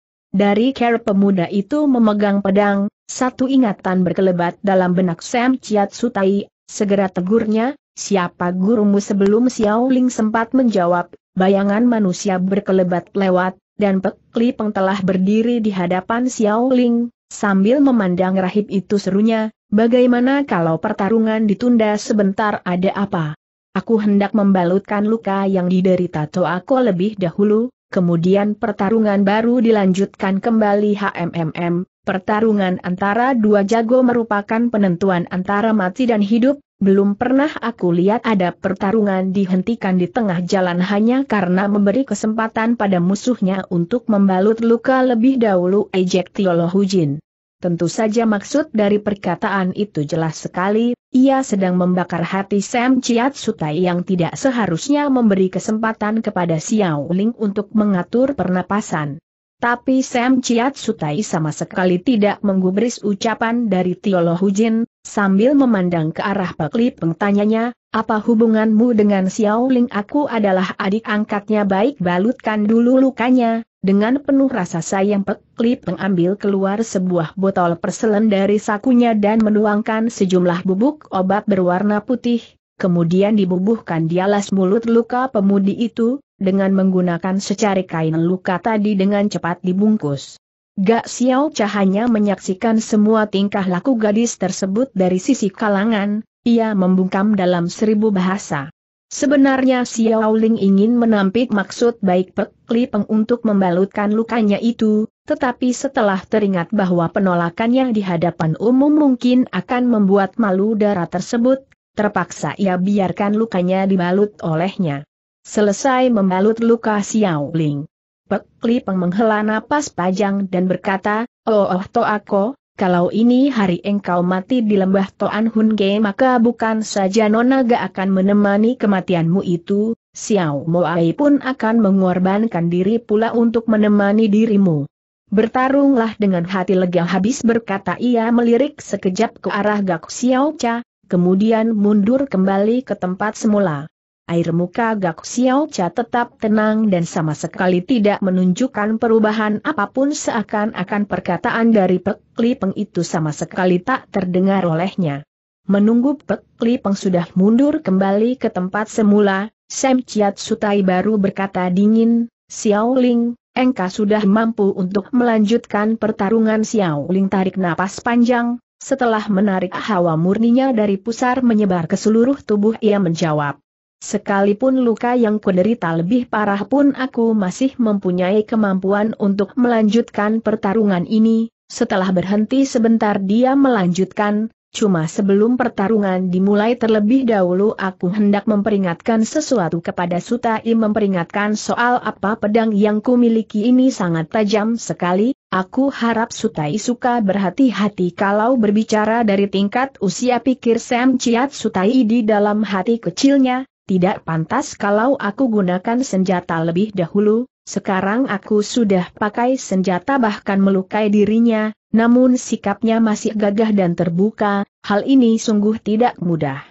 Dari care pemuda itu memegang pedang, satu ingatan berkelebat dalam benak Sam Chiat Sutai, segera tegurnya, siapa gurumu sebelum Xiao Ling sempat menjawab, bayangan manusia berkelebat lewat, dan Pek Li Peng telah berdiri di hadapan Xiao Ling, sambil memandang rahib itu serunya, bagaimana kalau pertarungan ditunda sebentar ada apa? Aku hendak membalutkan luka yang diderita Toako lebih dahulu, kemudian pertarungan baru dilanjutkan kembali HMMM. Pertarungan antara dua jago merupakan penentuan antara mati dan hidup, belum pernah aku lihat ada pertarungan dihentikan di tengah jalan hanya karena memberi kesempatan pada musuhnya untuk membalut luka lebih dahulu ejek Tiolo Hujin. Tentu saja maksud dari perkataan itu jelas sekali, ia sedang membakar hati Sam Chiat Sutai yang tidak seharusnya memberi kesempatan kepada Xiao Ling untuk mengatur pernapasan. Tapi Sam Chiat Sutai sama sekali tidak menggubris ucapan dari Tiolo Hujin, sambil memandang ke arah Pak Li Peng apa hubunganmu dengan Xiao Ling aku adalah adik angkatnya baik balutkan dulu lukanya, dengan penuh rasa sayang Pek mengambil keluar sebuah botol perselen dari sakunya dan menuangkan sejumlah bubuk obat berwarna putih, kemudian dibubuhkan di alas mulut luka pemudi itu, dengan menggunakan secari kain luka tadi dengan cepat dibungkus. Gak Xiao cahanya menyaksikan semua tingkah laku gadis tersebut dari sisi kalangan, ia membungkam dalam seribu bahasa. Sebenarnya Xiao Ling ingin menampik maksud baik Pek Li Peng untuk membalutkan lukanya itu, tetapi setelah teringat bahwa penolakannya di hadapan umum mungkin akan membuat malu darah tersebut, terpaksa ia biarkan lukanya dibalut olehnya. Selesai membalut luka Xiao Ling. Pek Li Peng menghela napas panjang dan berkata, Oh oh to aku, kalau ini hari engkau mati di lembah Toan Hun Ge maka bukan saja Nona Nonaga akan menemani kematianmu itu, Xiao Mo Moai pun akan mengorbankan diri pula untuk menemani dirimu. Bertarunglah dengan hati lega habis berkata ia melirik sekejap ke arah Gak Xiao Cha, kemudian mundur kembali ke tempat semula air muka Gak Xiao Cha tetap tenang dan sama sekali tidak menunjukkan perubahan apapun seakan-akan perkataan dari Pek Li Peng itu sama sekali tak terdengar olehnya. Menunggu Pek Li Peng sudah mundur kembali ke tempat semula, Sam Chiat Sutai baru berkata dingin, Xiao Ling, engkau sudah mampu untuk melanjutkan pertarungan Xiao Ling tarik napas panjang, setelah menarik hawa murninya dari pusar menyebar ke seluruh tubuh ia menjawab. Sekalipun luka yang kuderita lebih parah pun aku masih mempunyai kemampuan untuk melanjutkan pertarungan ini. Setelah berhenti sebentar dia melanjutkan, cuma sebelum pertarungan dimulai terlebih dahulu aku hendak memperingatkan sesuatu kepada Sutai memperingatkan soal apa pedang yang kumiliki ini sangat tajam sekali, Aku harap Sutai suka berhati-hati kalau berbicara dari tingkat usia pikir Sam Ciat Sutai di dalam hati kecilnya, tidak pantas kalau aku gunakan senjata lebih dahulu, sekarang aku sudah pakai senjata bahkan melukai dirinya, namun sikapnya masih gagah dan terbuka, hal ini sungguh tidak mudah.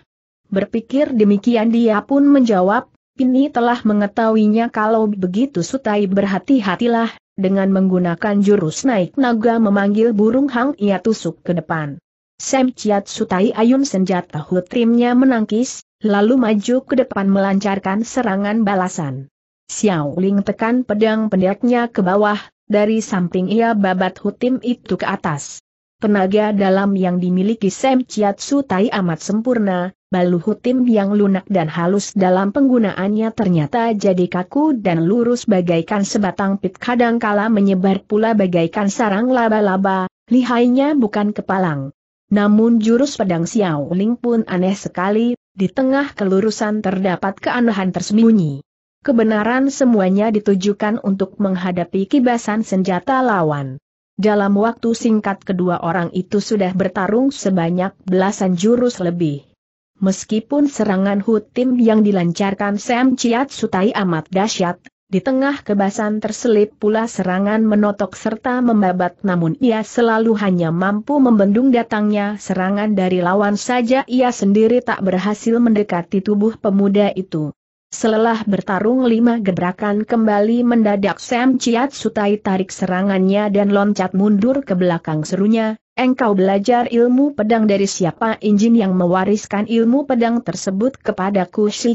Berpikir demikian dia pun menjawab, Ini telah mengetahuinya kalau begitu Sutai berhati-hatilah, dengan menggunakan jurus naik naga memanggil burung hang ia tusuk ke depan. Sam Chiat Sutai ayun senjata hutrimnya menangkis, lalu maju ke depan melancarkan serangan balasan. Xiao Ling tekan pedang pendeknya ke bawah, dari samping ia babat hutim itu ke atas. Tenaga dalam yang dimiliki Sam Ciatsu Tai amat sempurna, balu hutim yang lunak dan halus dalam penggunaannya ternyata jadi kaku dan lurus bagaikan sebatang pit kadangkala menyebar pula bagaikan sarang laba-laba, lihainya bukan kepalang. Namun jurus pedang Xiao Ling pun aneh sekali di tengah kelurusan terdapat keanehan tersembunyi. Kebenaran semuanya ditujukan untuk menghadapi kibasan senjata lawan. Dalam waktu singkat kedua orang itu sudah bertarung sebanyak belasan jurus lebih. Meskipun serangan Hutim yang dilancarkan Sam Chiat Sutai amat dahsyat, di tengah kebasan terselip pula serangan menotok serta membabat namun ia selalu hanya mampu membendung datangnya serangan dari lawan saja ia sendiri tak berhasil mendekati tubuh pemuda itu. Selelah bertarung lima gebrakan kembali mendadak Sam Ciat Sutai tarik serangannya dan loncat mundur ke belakang serunya, engkau belajar ilmu pedang dari siapa injin yang mewariskan ilmu pedang tersebut kepadaku Si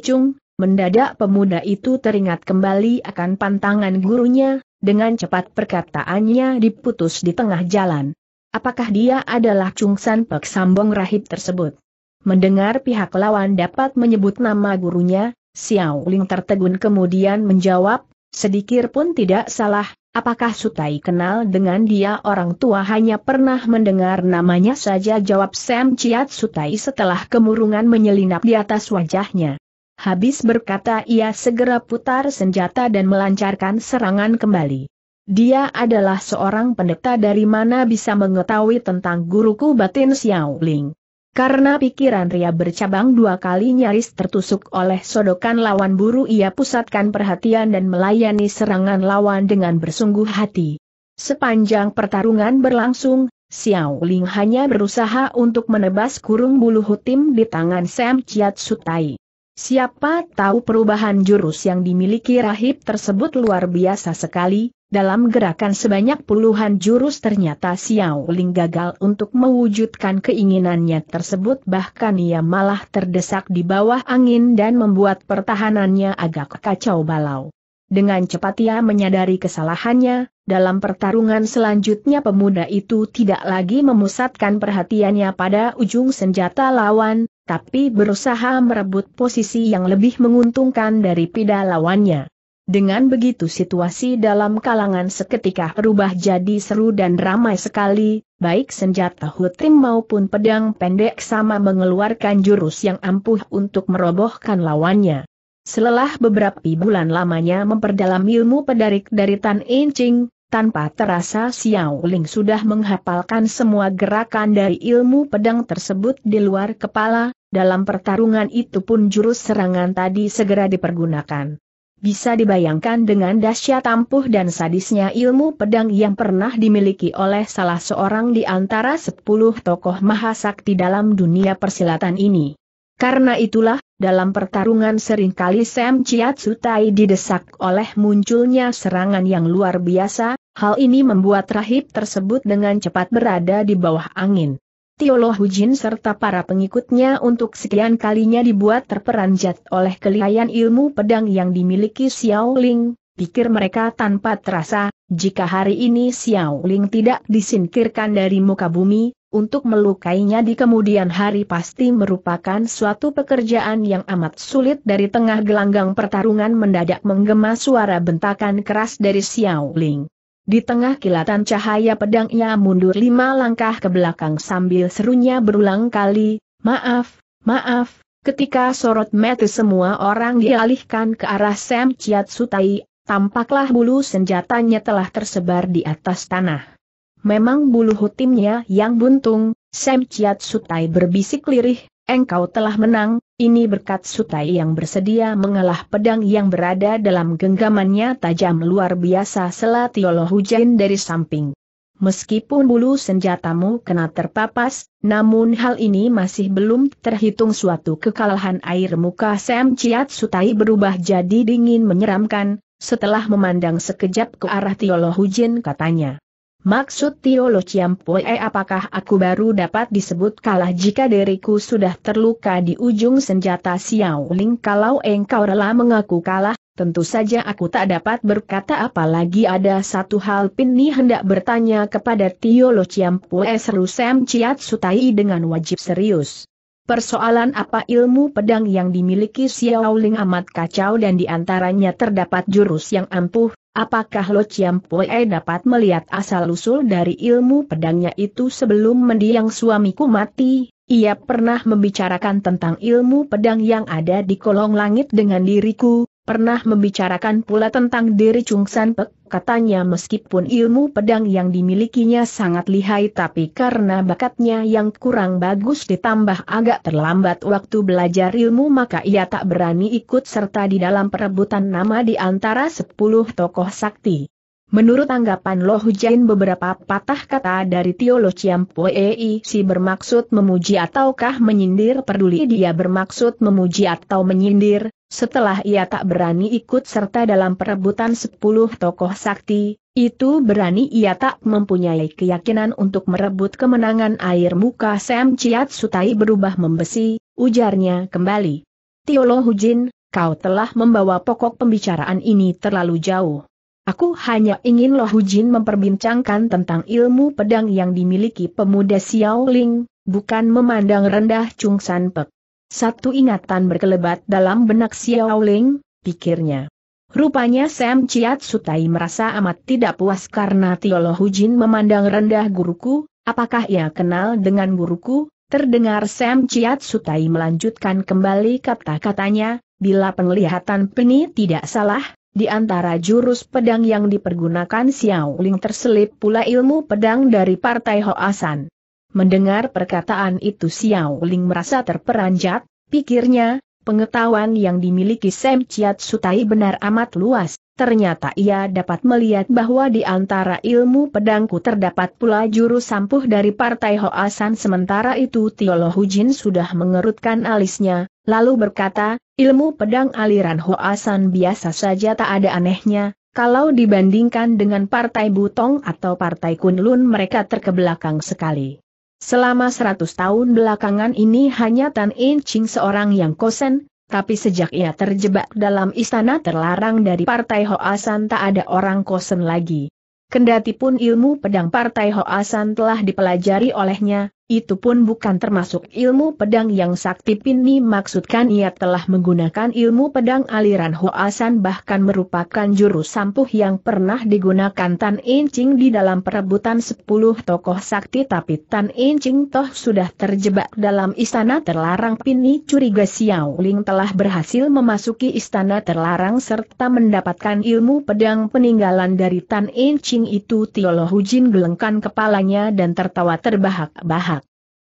Mendadak pemuda itu teringat kembali akan pantangan gurunya, dengan cepat perkataannya diputus di tengah jalan. Apakah dia adalah Cungsan Pek Sambong Rahib tersebut? Mendengar pihak lawan dapat menyebut nama gurunya, Xiao Ling tertegun kemudian menjawab, sedikit pun tidak salah, apakah Sutai kenal dengan dia orang tua hanya pernah mendengar namanya saja jawab Sam Ciat Sutai setelah kemurungan menyelinap di atas wajahnya. Habis berkata ia segera putar senjata dan melancarkan serangan kembali. Dia adalah seorang pendeta dari mana bisa mengetahui tentang guruku batin Xiao Ling. Karena pikiran Ria bercabang dua kali nyaris tertusuk oleh sodokan lawan buru ia pusatkan perhatian dan melayani serangan lawan dengan bersungguh hati. Sepanjang pertarungan berlangsung, Xiao Ling hanya berusaha untuk menebas kurung bulu hutim di tangan Sam Chiat Sutai. Siapa tahu perubahan jurus yang dimiliki rahib tersebut luar biasa sekali, dalam gerakan sebanyak puluhan jurus ternyata Xiao Ling gagal untuk mewujudkan keinginannya tersebut bahkan ia malah terdesak di bawah angin dan membuat pertahanannya agak kacau balau. Dengan cepat ia menyadari kesalahannya, dalam pertarungan selanjutnya pemuda itu tidak lagi memusatkan perhatiannya pada ujung senjata lawan, tapi berusaha merebut posisi yang lebih menguntungkan dari pida lawannya. Dengan begitu situasi dalam kalangan seketika berubah jadi seru dan ramai sekali, baik senjata hutim maupun pedang pendek sama mengeluarkan jurus yang ampuh untuk merobohkan lawannya. Selelah beberapa bulan lamanya memperdalam ilmu pedarik dari Tan Encing, tanpa terasa Xiao Ling sudah menghafalkan semua gerakan dari ilmu pedang tersebut di luar kepala, dalam pertarungan itu pun jurus serangan tadi segera dipergunakan. Bisa dibayangkan dengan dahsyat ampuh dan sadisnya ilmu pedang yang pernah dimiliki oleh salah seorang di antara sepuluh tokoh mahasakti dalam dunia persilatan ini. Karena itulah, dalam pertarungan seringkali Sam Chiatsutai didesak oleh munculnya serangan yang luar biasa, hal ini membuat rahib tersebut dengan cepat berada di bawah angin. Tiolo Hujin serta para pengikutnya untuk sekian kalinya dibuat terperanjat oleh kelihayan ilmu pedang yang dimiliki Xiao Ling, pikir mereka tanpa terasa, jika hari ini Xiao Ling tidak disingkirkan dari muka bumi, untuk melukainya di kemudian hari pasti merupakan suatu pekerjaan yang amat sulit dari tengah gelanggang pertarungan mendadak menggema suara bentakan keras dari Xiao Ling. Di tengah kilatan cahaya pedang ia mundur lima langkah ke belakang sambil serunya berulang kali, maaf, maaf, ketika sorot mata semua orang dialihkan ke arah Sam Chiat Sutai, tampaklah bulu senjatanya telah tersebar di atas tanah. Memang bulu hutimnya yang buntung, Sam Chiat Sutai berbisik lirih, engkau telah menang, ini berkat Sutai yang bersedia mengalah pedang yang berada dalam genggamannya tajam luar biasa selatiolo hujan dari samping. Meskipun bulu senjatamu kena terpapas, namun hal ini masih belum terhitung suatu kekalahan air muka Sam Ciat Sutai berubah jadi dingin menyeramkan, setelah memandang sekejap ke arah Tiolo Hujin katanya. Maksud Tio Lo Chiam Pue apakah aku baru dapat disebut kalah jika diriku sudah terluka di ujung senjata Xiao Ling kalau engkau rela mengaku kalah, tentu saja aku tak dapat berkata apalagi ada satu hal Pin ni hendak bertanya kepada Tio Lo Chiam Pue seru Sam Chiat Sutai dengan wajib serius. Persoalan apa ilmu pedang yang dimiliki Xiao Ling amat kacau dan diantaranya terdapat jurus yang ampuh, apakah Lo Chiam Pue dapat melihat asal-usul dari ilmu pedangnya itu sebelum mendiang suamiku mati? Ia pernah membicarakan tentang ilmu pedang yang ada di kolong langit dengan diriku, pernah membicarakan pula tentang diri Chung San Pek, katanya meskipun ilmu pedang yang dimilikinya sangat lihai tapi karena bakatnya yang kurang bagus ditambah agak terlambat waktu belajar ilmu maka ia tak berani ikut serta di dalam perebutan nama di antara 10 tokoh sakti. Menurut anggapan Lo Hujain beberapa patah kata dari Tio Lo Chiam Puei si bermaksud memuji ataukah menyindir peduli dia bermaksud memuji atau menyindir, setelah ia tak berani ikut serta dalam perebutan sepuluh tokoh sakti, itu berani ia tak mempunyai keyakinan untuk merebut kemenangan air muka Sam Chiat Sutai berubah membesi, ujarnya kembali. Tiolo Hujin, kau telah membawa pokok pembicaraan ini terlalu jauh. Aku hanya ingin Lo Hujin memperbincangkan tentang ilmu pedang yang dimiliki pemuda Xiao Ling, bukan memandang rendah Chung San Pek. Satu ingatan berkelebat dalam benak Xiao Ling, pikirnya. Rupanya Sam Chiat Sutai merasa amat tidak puas karena Tiolo Hujin memandang rendah guruku, apakah ia kenal dengan guruku? Terdengar Sam Chiat Sutai melanjutkan kembali kata-katanya, bila penglihatan Peni tidak salah, di antara jurus pedang yang dipergunakan Xiao Ling terselip pula ilmu pedang dari Partai Hoasan. Mendengar perkataan itu Xiao Ling merasa terperanjat, pikirnya, pengetahuan yang dimiliki Sam Chiat Sutai benar amat luas, ternyata ia dapat melihat bahwa di antara ilmu pedangku terdapat pula jurus sampuh dari Partai Hoasan sementara itu Tio Hujin sudah mengerutkan alisnya, lalu berkata, ilmu pedang aliran Hoasan biasa saja tak ada anehnya, kalau dibandingkan dengan Partai Butong atau Partai Kunlun mereka terkebelakang sekali. Selama seratus tahun belakangan ini hanya Tan In Ching seorang yang kosen, tapi sejak ia terjebak dalam istana terlarang dari Partai Hoasan tak ada orang kosen lagi. Kendati pun ilmu pedang Partai Hoasan telah dipelajari olehnya, itu pun bukan termasuk ilmu pedang yang sakti Pini maksudkan ia telah menggunakan ilmu pedang aliran Hoasan bahkan merupakan jurus sampuh yang pernah digunakan Tan Incing di dalam perebutan sepuluh tokoh sakti tapi Tan Incing toh sudah terjebak dalam istana terlarang Pini curiga Xiao Ling telah berhasil memasuki istana terlarang serta mendapatkan ilmu pedang peninggalan dari Tan Incing itu Tiolo Hujin gelengkan kepalanya dan tertawa terbahak-bahak.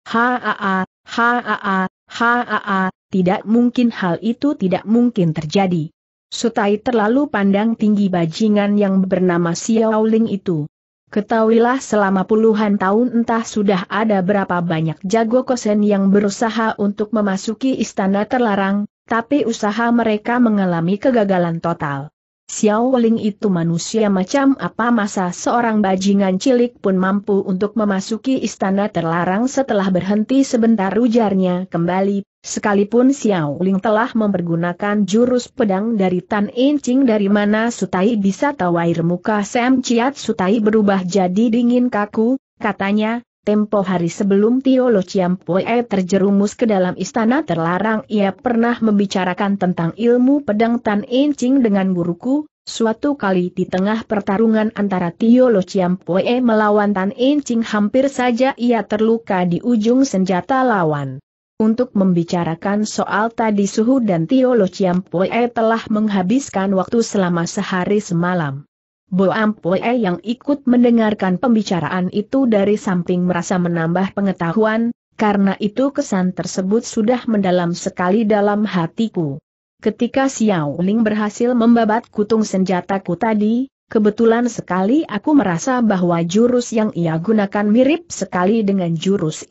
Haa, haa, haa, tidak mungkin hal itu tidak mungkin terjadi. Sutai terlalu pandang tinggi bajingan yang bernama Xiao Ling itu. Ketahuilah selama puluhan tahun entah sudah ada berapa banyak jago kosen yang berusaha untuk memasuki istana terlarang, tapi usaha mereka mengalami kegagalan total. Xiao Ling itu manusia macam apa masa seorang bajingan cilik pun mampu untuk memasuki istana terlarang setelah berhenti sebentar ujarnya kembali, sekalipun Xiao Ling telah mempergunakan jurus pedang dari Tan Incing dari mana Sutai bisa tahu air muka Sam Chiat Sutai berubah jadi dingin kaku, katanya, tempo hari sebelum Tio Lo Chiam Pue terjerumus ke dalam istana terlarang ia pernah membicarakan tentang ilmu pedang Tan In Ching dengan guruku, suatu kali di tengah pertarungan antara Tio Lo Chiam Pue melawan Tan In Ching hampir saja ia terluka di ujung senjata lawan. Untuk membicarakan soal tadi suhu dan Tio Lo Chiam Pue telah menghabiskan waktu selama sehari semalam. Boampoe yang ikut mendengarkan pembicaraan itu dari samping merasa menambah pengetahuan, karena itu kesan tersebut sudah mendalam sekali dalam hatiku. Ketika Xiao Ling berhasil membabat kutung senjataku tadi, kebetulan sekali aku merasa bahwa jurus yang ia gunakan mirip sekali dengan jurus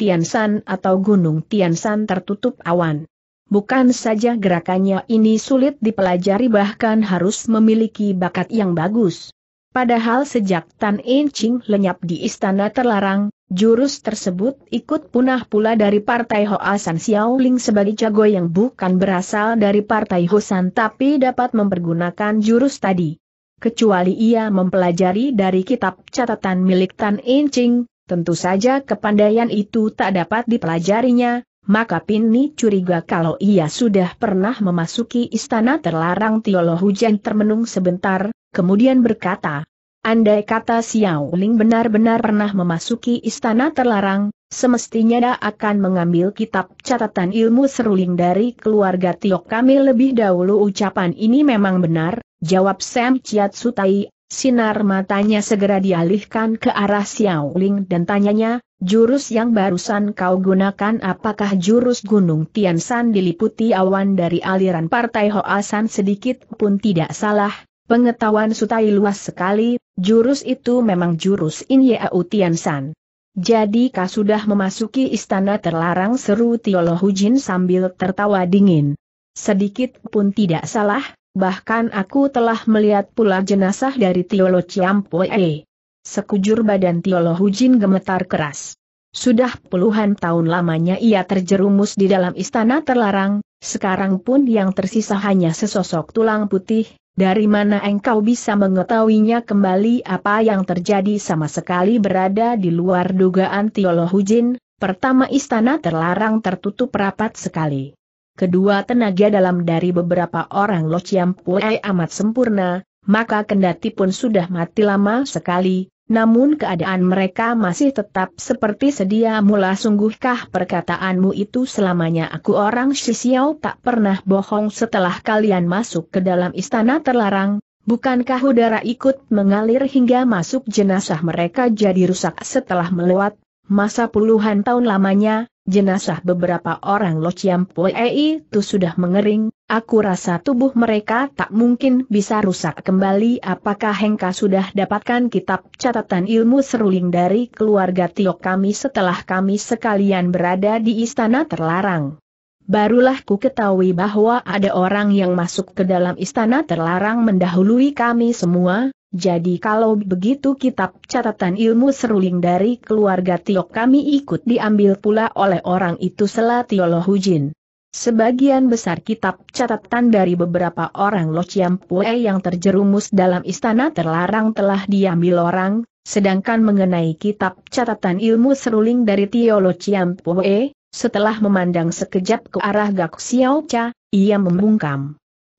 Tian San atau Gunung Tian San tertutup awan. Bukan saja gerakannya ini sulit dipelajari bahkan harus memiliki bakat yang bagus. Padahal sejak Tan In Ching lenyap di istana terlarang, jurus tersebut ikut punah pula dari partai Hoa San Ling sebagai jago yang bukan berasal dari partai Hosan tapi dapat mempergunakan jurus tadi. Kecuali ia mempelajari dari kitab catatan milik Tan In Ching, tentu saja kepandaian itu tak dapat dipelajarinya, maka Pinni curiga kalau ia sudah pernah memasuki istana terlarang Tiolo Hujan termenung sebentar, kemudian berkata, Andai kata Xiao Ling benar-benar pernah memasuki istana terlarang, semestinya dia akan mengambil kitab catatan ilmu seruling dari keluarga Tiok kami lebih dahulu ucapan ini memang benar, jawab Sam Chiat Sutai, Sinar matanya segera dialihkan ke arah Xiao Ling dan tanyanya, jurus yang barusan kau gunakan apakah jurus Gunung Tiansan diliputi awan dari aliran Partai Hoasan sedikit pun tidak salah, pengetahuan Sutai luas sekali, jurus itu memang jurus Inyau Tiansan. Jadi kau sudah memasuki istana terlarang seru Tiolo Hujin sambil tertawa dingin. Sedikit pun tidak salah, bahkan aku telah melihat pula jenazah dari Tiolo Ciampoe. Sekujur badan Tiolo Hujin gemetar keras. Sudah puluhan tahun lamanya ia terjerumus di dalam istana terlarang, sekarang pun yang tersisa hanya sesosok tulang putih, dari mana engkau bisa mengetahuinya kembali apa yang terjadi sama sekali berada di luar dugaan Tiolo Hujin, pertama istana terlarang tertutup rapat sekali kedua tenaga dalam dari beberapa orang Lo Chiam Pue amat sempurna, maka kendati pun sudah mati lama sekali, namun keadaan mereka masih tetap seperti sedia mula sungguhkah perkataanmu itu selamanya aku orang Shisiao tak pernah bohong setelah kalian masuk ke dalam istana terlarang, bukankah udara ikut mengalir hingga masuk jenazah mereka jadi rusak setelah melewat masa puluhan tahun lamanya, jenazah beberapa orang Lo Chiam itu sudah mengering, aku rasa tubuh mereka tak mungkin bisa rusak kembali apakah Hengka sudah dapatkan kitab catatan ilmu seruling dari keluarga Tio kami setelah kami sekalian berada di istana terlarang. Barulah ku ketahui bahwa ada orang yang masuk ke dalam istana terlarang mendahului kami semua, jadi kalau begitu kitab catatan ilmu seruling dari keluarga Tiok kami ikut diambil pula oleh orang itu Sela Tiolo Hujin. Sebagian besar kitab catatan dari beberapa orang Lo Chiampue yang terjerumus dalam istana terlarang telah diambil orang, sedangkan mengenai kitab catatan ilmu seruling dari Tio Lo setelah memandang sekejap ke arah Gak Xiao Cha, ia membungkam.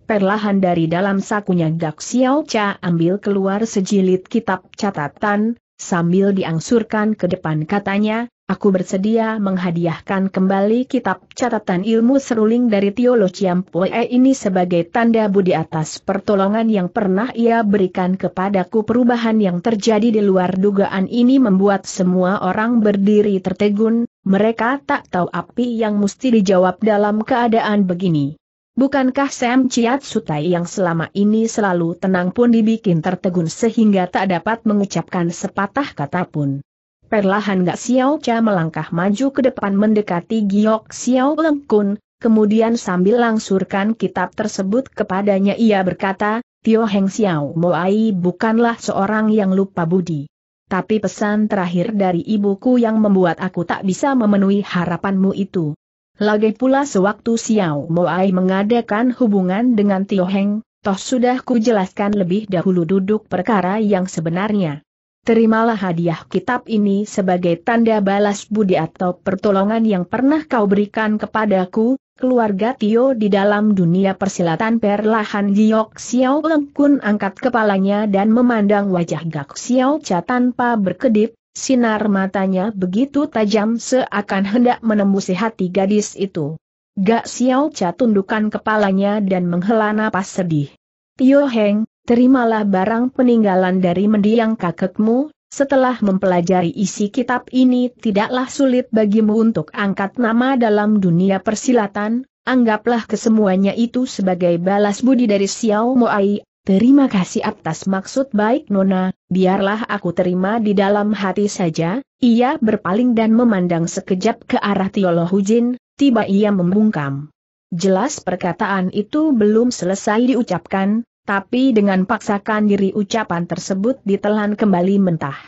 Perlahan dari dalam sakunya Gak Xiao Cha ambil keluar sejilid kitab catatan, sambil diangsurkan ke depan katanya, aku bersedia menghadiahkan kembali kitab catatan ilmu seruling dari Tio Tiolo E ini sebagai tanda budi atas pertolongan yang pernah ia berikan kepadaku perubahan yang terjadi di luar dugaan ini membuat semua orang berdiri tertegun, mereka tak tahu api yang mesti dijawab dalam keadaan begini. Bukankah Sam Chiat Sutai yang selama ini selalu tenang pun dibikin tertegun sehingga tak dapat mengucapkan sepatah kata pun. Perlahan Gak Xiao Cha melangkah maju ke depan mendekati Giok Xiao Lengkun, kemudian sambil langsurkan kitab tersebut kepadanya ia berkata, Tio Heng Xiao Moai bukanlah seorang yang lupa budi. Tapi pesan terakhir dari ibuku yang membuat aku tak bisa memenuhi harapanmu itu lagi pula sewaktu Xiao Moai mengadakan hubungan dengan Tio Heng, toh sudah kujelaskan lebih dahulu duduk perkara yang sebenarnya. Terimalah hadiah kitab ini sebagai tanda balas budi atau pertolongan yang pernah kau berikan kepadaku, keluarga Tio di dalam dunia persilatan perlahan Giok Xiao Kun angkat kepalanya dan memandang wajah Gak Xiao Cha tanpa berkedip, Sinar matanya begitu tajam seakan hendak menembusi hati gadis itu. Gak Xiao Cha tundukkan kepalanya dan menghela napas sedih. Tio Heng, terimalah barang peninggalan dari mendiang kakekmu, setelah mempelajari isi kitab ini tidaklah sulit bagimu untuk angkat nama dalam dunia persilatan, anggaplah kesemuanya itu sebagai balas budi dari Xiao Moai, Terima kasih atas maksud baik Nona, biarlah aku terima di dalam hati saja, ia berpaling dan memandang sekejap ke arah Tiolo Hujin, tiba ia membungkam. Jelas perkataan itu belum selesai diucapkan, tapi dengan paksakan diri ucapan tersebut ditelan kembali mentah.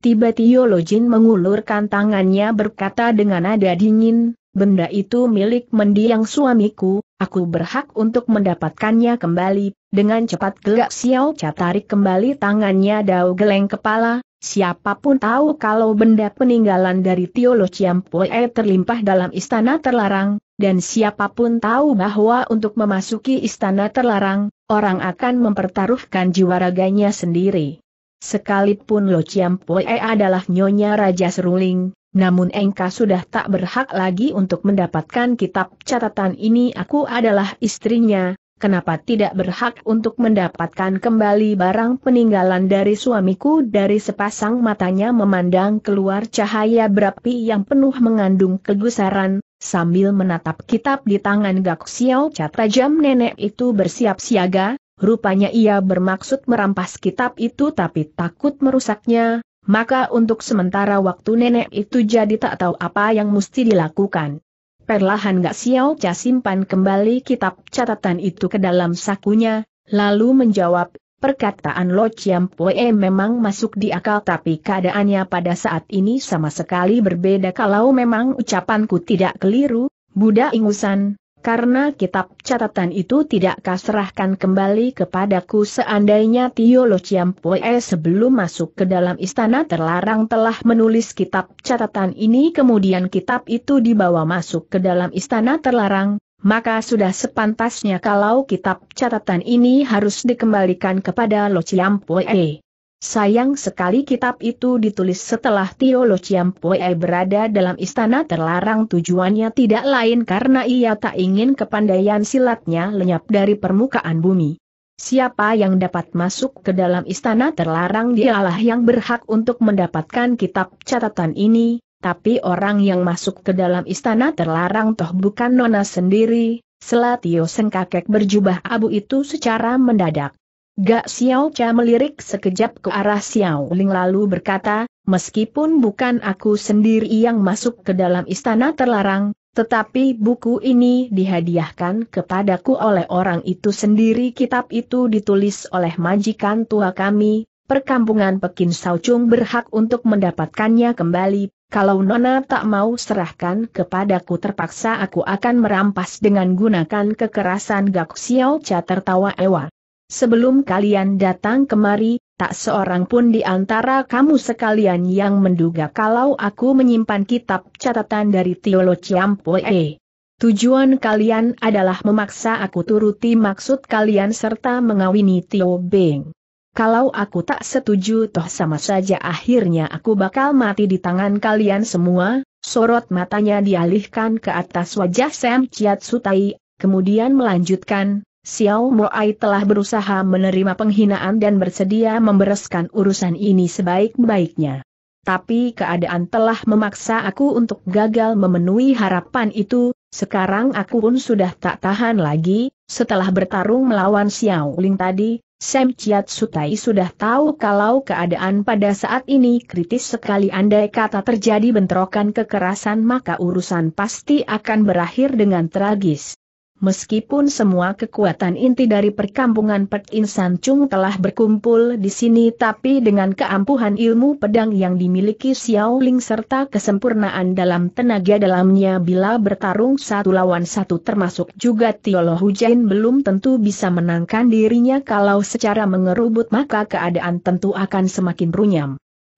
Tiba Tiolo Jin mengulurkan tangannya berkata dengan nada dingin, benda itu milik mendiang suamiku, aku berhak untuk mendapatkannya kembali. Dengan cepat gelak Xiao Cha tarik kembali tangannya dao geleng kepala, siapapun tahu kalau benda peninggalan dari Tio Lo Chiampue terlimpah dalam istana terlarang, dan siapapun tahu bahwa untuk memasuki istana terlarang, orang akan mempertaruhkan jiwa raganya sendiri. Sekalipun Lo Chiampue adalah nyonya Raja Seruling, namun engkau sudah tak berhak lagi untuk mendapatkan kitab catatan ini aku adalah istrinya, kenapa tidak berhak untuk mendapatkan kembali barang peninggalan dari suamiku dari sepasang matanya memandang keluar cahaya berapi yang penuh mengandung kegusaran, sambil menatap kitab di tangan Gak Siau. cat tajam nenek itu bersiap siaga, rupanya ia bermaksud merampas kitab itu tapi takut merusaknya, maka untuk sementara waktu nenek itu jadi tak tahu apa yang mesti dilakukan. Perlahan Gak Xiao Cha simpan kembali kitab catatan itu ke dalam sakunya, lalu menjawab, perkataan Lo Chiam Pue memang masuk di akal tapi keadaannya pada saat ini sama sekali berbeda kalau memang ucapanku tidak keliru, Buddha ingusan, karena kitab catatan itu tidak kaserahkan kembali kepadaku seandainya Tio Lo Chiampoe sebelum masuk ke dalam istana terlarang telah menulis kitab catatan ini kemudian kitab itu dibawa masuk ke dalam istana terlarang, maka sudah sepantasnya kalau kitab catatan ini harus dikembalikan kepada Lo Chiampoe. Sayang sekali kitab itu ditulis setelah Tio Lo Chiam Pue berada dalam istana terlarang tujuannya tidak lain karena ia tak ingin kepandaian silatnya lenyap dari permukaan bumi. Siapa yang dapat masuk ke dalam istana terlarang dialah yang berhak untuk mendapatkan kitab catatan ini, tapi orang yang masuk ke dalam istana terlarang toh bukan Nona sendiri, Selatio Seng kakek berjubah abu itu secara mendadak. Gak Xiao Cha melirik sekejap ke arah Xiao Ling lalu berkata, meskipun bukan aku sendiri yang masuk ke dalam istana terlarang, tetapi buku ini dihadiahkan kepadaku oleh orang itu sendiri kitab itu ditulis oleh majikan tua kami, perkampungan Pekin Chung berhak untuk mendapatkannya kembali, kalau Nona tak mau serahkan kepadaku terpaksa aku akan merampas dengan gunakan kekerasan Gak Xiao Cha tertawa ewa. Sebelum kalian datang kemari, tak seorang pun di antara kamu sekalian yang menduga kalau aku menyimpan kitab catatan dari Tiolo Ciampoe. Tujuan kalian adalah memaksa aku turuti maksud kalian serta mengawini Tio Beng. Kalau aku tak setuju toh sama saja akhirnya aku bakal mati di tangan kalian semua, sorot matanya dialihkan ke atas wajah Sam Chiat Sutai, kemudian melanjutkan, Xiao Moai telah berusaha menerima penghinaan dan bersedia membereskan urusan ini sebaik-baiknya. Tapi keadaan telah memaksa aku untuk gagal memenuhi harapan itu, sekarang aku pun sudah tak tahan lagi, setelah bertarung melawan Xiao Ling tadi, Sam Chiat Sutai sudah tahu kalau keadaan pada saat ini kritis sekali andai kata terjadi bentrokan kekerasan maka urusan pasti akan berakhir dengan tragis. Meskipun semua kekuatan inti dari perkampungan Pek Insan Chung telah berkumpul di sini tapi dengan keampuhan ilmu pedang yang dimiliki Xiao Ling serta kesempurnaan dalam tenaga dalamnya bila bertarung satu lawan satu termasuk juga Tiolo Hujan belum tentu bisa menangkan dirinya kalau secara mengerubut maka keadaan tentu akan semakin runyam.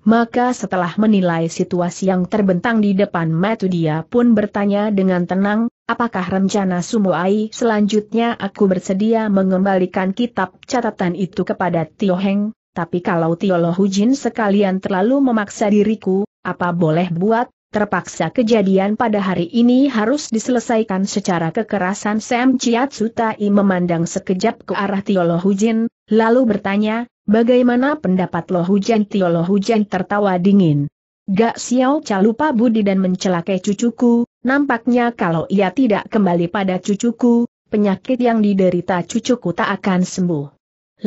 Maka setelah menilai situasi yang terbentang di depan Matu dia pun bertanya dengan tenang, Apakah rencana Sumoai selanjutnya aku bersedia mengembalikan kitab catatan itu kepada Tio Heng, tapi kalau Tio Lohujin sekalian terlalu memaksa diriku, apa boleh buat, terpaksa kejadian pada hari ini harus diselesaikan secara kekerasan Sam Sutai memandang sekejap ke arah Tio Lohujin, lalu bertanya, bagaimana pendapat Lo Lohujan Tio Jin tertawa dingin. Gak Xiao lupa budi dan mencelakai cucuku, Nampaknya kalau ia tidak kembali pada cucuku, penyakit yang diderita cucuku tak akan sembuh.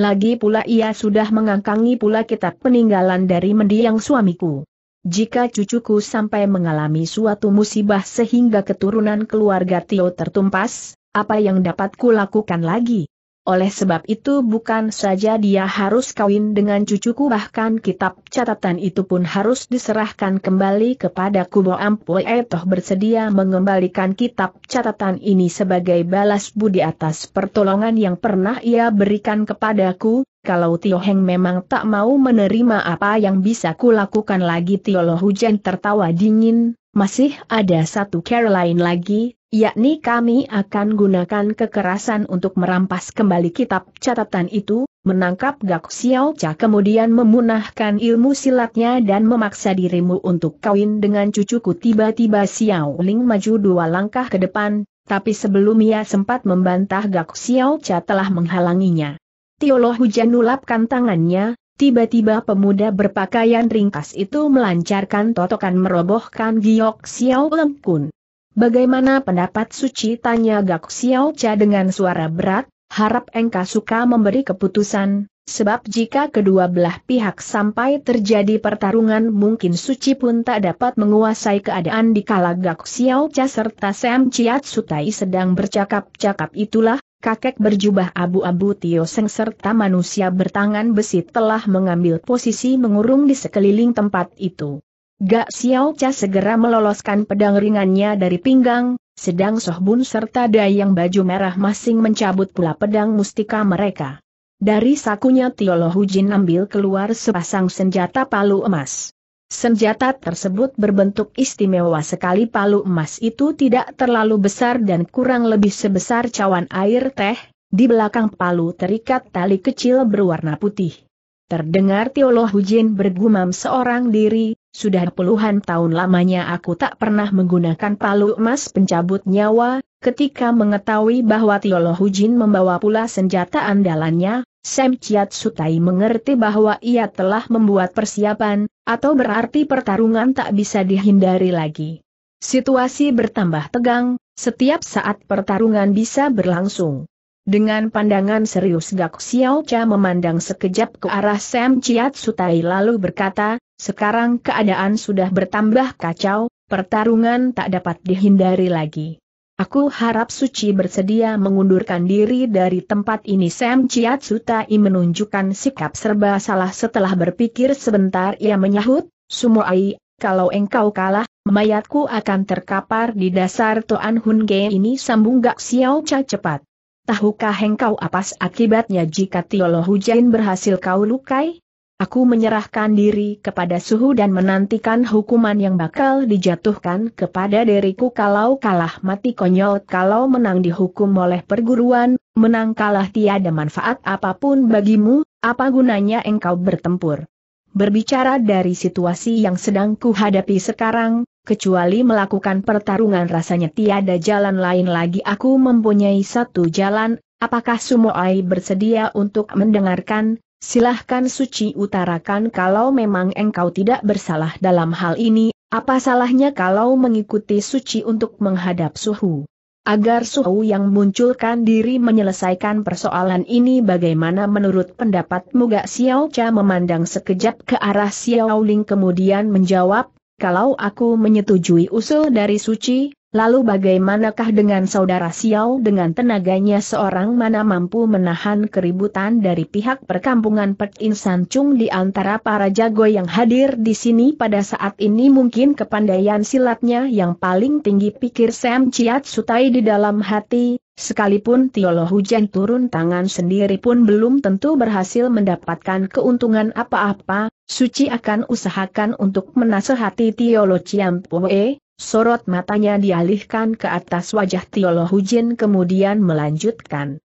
Lagi pula ia sudah mengangkangi pula kitab peninggalan dari mendiang suamiku. Jika cucuku sampai mengalami suatu musibah sehingga keturunan keluarga Tio tertumpas, apa yang dapat kulakukan lagi? Oleh sebab itu bukan saja dia harus kawin dengan cucuku bahkan kitab catatan itu pun harus diserahkan kembali kepada Kubo Ampue Etoh bersedia mengembalikan kitab catatan ini sebagai balas budi atas pertolongan yang pernah ia berikan kepadaku, kalau Tio Heng memang tak mau menerima apa yang bisa kulakukan lagi Tio Lo Hujan tertawa dingin, masih ada satu Caroline lagi, yakni kami akan gunakan kekerasan untuk merampas kembali kitab catatan itu, menangkap Gak Xiao Cha kemudian memunahkan ilmu silatnya dan memaksa dirimu untuk kawin dengan cucuku tiba-tiba Xiao Ling maju dua langkah ke depan, tapi sebelum ia sempat membantah Gak Xiao Cha telah menghalanginya. Tioloh hujan nulapkan tangannya, Tiba-tiba pemuda berpakaian ringkas itu melancarkan totokan merobohkan Giok Xiao Lengkun. Bagaimana pendapat suci tanya Gak Xiao Cha dengan suara berat, harap engkau suka memberi keputusan, sebab jika kedua belah pihak sampai terjadi pertarungan mungkin suci pun tak dapat menguasai keadaan di kala Gak Xiao Cha serta Sam Chiat Sutai sedang bercakap-cakap itulah, kakek berjubah abu-abu Tio Seng serta manusia bertangan besi telah mengambil posisi mengurung di sekeliling tempat itu. Gak Xiao Cha segera meloloskan pedang ringannya dari pinggang, sedang Soh Bun serta Dayang baju merah masing mencabut pula pedang mustika mereka. Dari sakunya Hu Jin ambil keluar sepasang senjata palu emas. Senjata tersebut berbentuk istimewa sekali palu emas itu tidak terlalu besar dan kurang lebih sebesar cawan air teh, di belakang palu terikat tali kecil berwarna putih. Terdengar Tiolo Hujin bergumam seorang diri, sudah puluhan tahun lamanya aku tak pernah menggunakan palu emas pencabut nyawa, ketika mengetahui bahwa Tiolo Hujin membawa pula senjata andalannya, Sam Chiat Sutai mengerti bahwa ia telah membuat persiapan, atau berarti pertarungan tak bisa dihindari lagi. Situasi bertambah tegang, setiap saat pertarungan bisa berlangsung. Dengan pandangan serius Gak Xiao Cha memandang sekejap ke arah Sam Chiat Sutai lalu berkata, sekarang keadaan sudah bertambah kacau, pertarungan tak dapat dihindari lagi. Aku harap Suci bersedia mengundurkan diri dari tempat ini Sam Chiat Sutai menunjukkan sikap serba salah setelah berpikir sebentar ia menyahut, Sumoai, kalau engkau kalah, mayatku akan terkapar di dasar Toan Hun Ge ini sambung Gak siau ca cepat. Tahukah engkau apa akibatnya jika Tiolo Hujain berhasil kau lukai? Aku menyerahkan diri kepada suhu dan menantikan hukuman yang bakal dijatuhkan kepada diriku kalau kalah mati konyol kalau menang dihukum oleh perguruan, menang kalah tiada manfaat apapun bagimu, apa gunanya engkau bertempur. Berbicara dari situasi yang sedang kuhadapi sekarang, kecuali melakukan pertarungan rasanya tiada jalan lain lagi aku mempunyai satu jalan, apakah Sumoai bersedia untuk mendengarkan, Silahkan Suci utarakan kalau memang engkau tidak bersalah dalam hal ini, apa salahnya kalau mengikuti Suci untuk menghadap Suhu? Agar Suhu yang munculkan diri menyelesaikan persoalan ini bagaimana menurut pendapat? Muga Xiao Cha memandang sekejap ke arah Xiao Ling kemudian menjawab, kalau aku menyetujui usul dari Suci, Lalu bagaimanakah dengan saudara Xiao dengan tenaganya seorang mana mampu menahan keributan dari pihak perkampungan Pek Insan Chung di antara para jago yang hadir di sini pada saat ini mungkin kepandaian silatnya yang paling tinggi pikir Sam Chiat Sutai di dalam hati, sekalipun Tiolo Hujan turun tangan sendiri pun belum tentu berhasil mendapatkan keuntungan apa-apa, Suci akan usahakan untuk menasehati Tiolo Chiampoe, Sorot matanya dialihkan ke atas wajah Tiolo Hujin kemudian melanjutkan.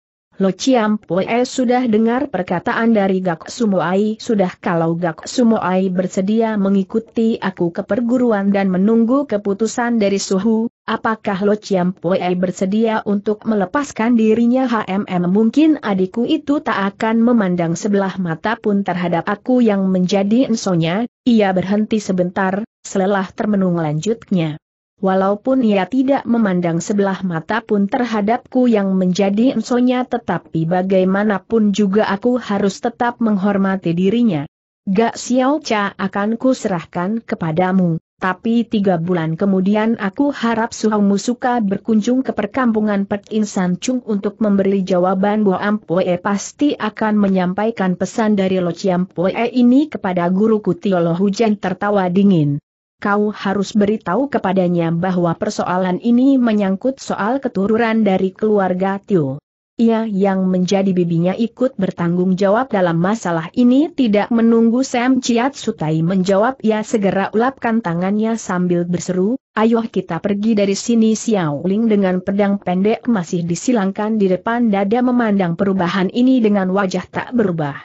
Lo Chiam Pue sudah dengar perkataan dari Gak Sumoai sudah kalau Gak Sumoai bersedia mengikuti aku ke perguruan dan menunggu keputusan dari Suhu, apakah Lo Chiam Pue bersedia untuk melepaskan dirinya HMM mungkin adikku itu tak akan memandang sebelah mata pun terhadap aku yang menjadi ensonya, ia berhenti sebentar, selelah termenung lanjutnya. Walaupun ia tidak memandang sebelah mata pun terhadapku yang menjadi ensonya tetapi bagaimanapun juga aku harus tetap menghormati dirinya. Gak Xiao Cha akan kuserahkan kepadamu tapi tiga bulan kemudian aku harap Suhong suka berkunjung ke perkampungan Pet Insan Chung untuk memberi jawaban bahwa Ampue pasti akan menyampaikan pesan dari Lo Chiampue ini kepada guruku Tiolo Hujan tertawa dingin. Kau harus beritahu kepadanya bahwa persoalan ini menyangkut soal keturunan dari keluarga Tio ia yang menjadi bibinya ikut bertanggung jawab dalam masalah ini tidak menunggu Sam Ciat Sutai menjawab ia segera ulapkan tangannya sambil berseru, ayo kita pergi dari sini Xiao Ling dengan pedang pendek masih disilangkan di depan dada memandang perubahan ini dengan wajah tak berubah.